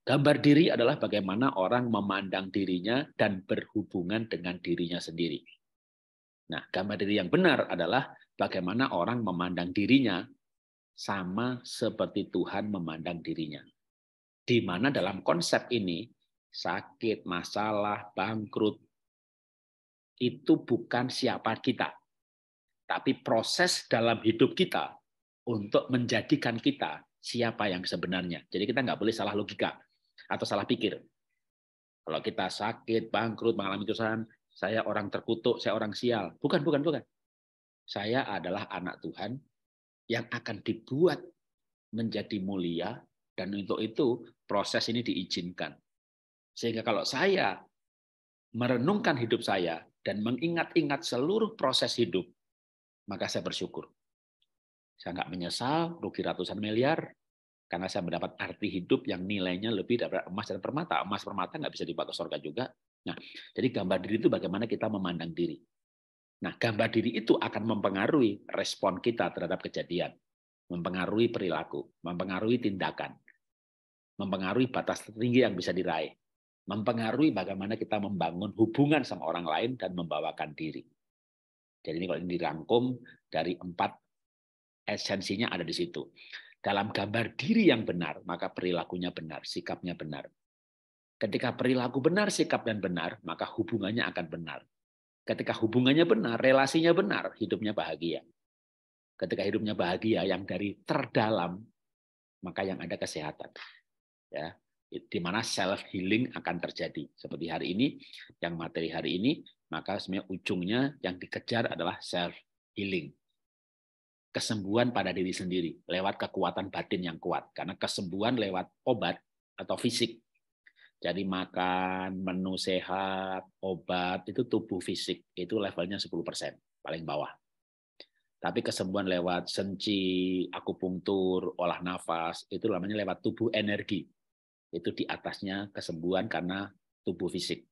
Gambar diri adalah bagaimana orang memandang dirinya dan berhubungan dengan dirinya sendiri. Nah, gambar diri yang benar adalah bagaimana orang memandang dirinya sama seperti Tuhan memandang dirinya. Di mana dalam konsep ini sakit, masalah, bangkrut, itu bukan siapa kita, tapi proses dalam hidup kita untuk menjadikan kita siapa yang sebenarnya. Jadi kita nggak boleh salah logika atau salah pikir. Kalau kita sakit, bangkrut, mengalami kesalahan, saya orang terkutuk, saya orang sial. Bukan, bukan, bukan. Saya adalah anak Tuhan yang akan dibuat menjadi mulia dan untuk itu proses ini diizinkan. Sehingga kalau saya merenungkan hidup saya dan mengingat-ingat seluruh proses hidup, maka saya bersyukur. Saya nggak menyesal rugi ratusan miliar karena saya mendapat arti hidup yang nilainya lebih daripada emas dan permata. Emas permata nggak bisa ke surga juga. Nah, jadi gambar diri itu bagaimana kita memandang diri. Nah, gambar diri itu akan mempengaruhi respon kita terhadap kejadian, mempengaruhi perilaku, mempengaruhi tindakan, mempengaruhi batas tertinggi yang bisa diraih mempengaruhi bagaimana kita membangun hubungan sama orang lain dan membawakan diri. Jadi ini kalau ini dirangkum dari empat esensinya ada di situ. Dalam gambar diri yang benar, maka perilakunya benar, sikapnya benar. Ketika perilaku benar, sikap dan benar, maka hubungannya akan benar. Ketika hubungannya benar, relasinya benar, hidupnya bahagia. Ketika hidupnya bahagia, yang dari terdalam, maka yang ada kesehatan. Ya, di mana self healing akan terjadi. Seperti hari ini yang materi hari ini, maka sebenarnya ujungnya yang dikejar adalah self healing. Kesembuhan pada diri sendiri lewat kekuatan batin yang kuat. Karena kesembuhan lewat obat atau fisik. Jadi makan, menu sehat, obat, itu tubuh fisik. Itu levelnya 10%, paling bawah. Tapi kesembuhan lewat senci, akupunktur, olah nafas, itu namanya lewat tubuh energi itu di atasnya kesembuhan karena tubuh fisik.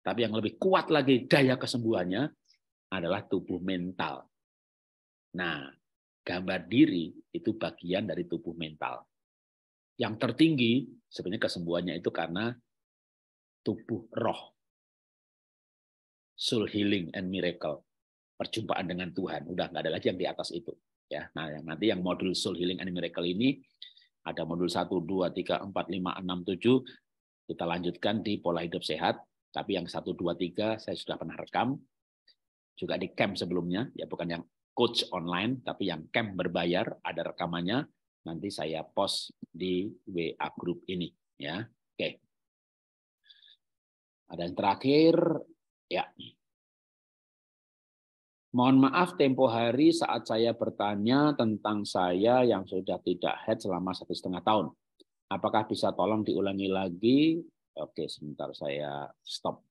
Tapi yang lebih kuat lagi daya kesembuhannya adalah tubuh mental. Nah, gambar diri itu bagian dari tubuh mental. Yang tertinggi sebenarnya kesembuhannya itu karena tubuh roh. Soul healing and miracle. Perjumpaan dengan Tuhan. Udah nggak ada lagi yang di atas itu. ya Nah, yang nanti yang modul soul healing and miracle ini ada modul 1, 2, 3, 4, 5, 6, 7. Kita lanjutkan di pola hidup sehat. Tapi yang 1, 2, 3 saya sudah pernah rekam. Juga di camp sebelumnya, ya bukan yang coach online, tapi yang camp berbayar, ada rekamannya. Nanti saya post di WA group ini. ya Oke. Ada yang terakhir, ya Mohon maaf tempo hari saat saya bertanya tentang saya yang sudah tidak head selama satu setengah tahun. Apakah bisa tolong diulangi lagi? Oke, sebentar saya stop.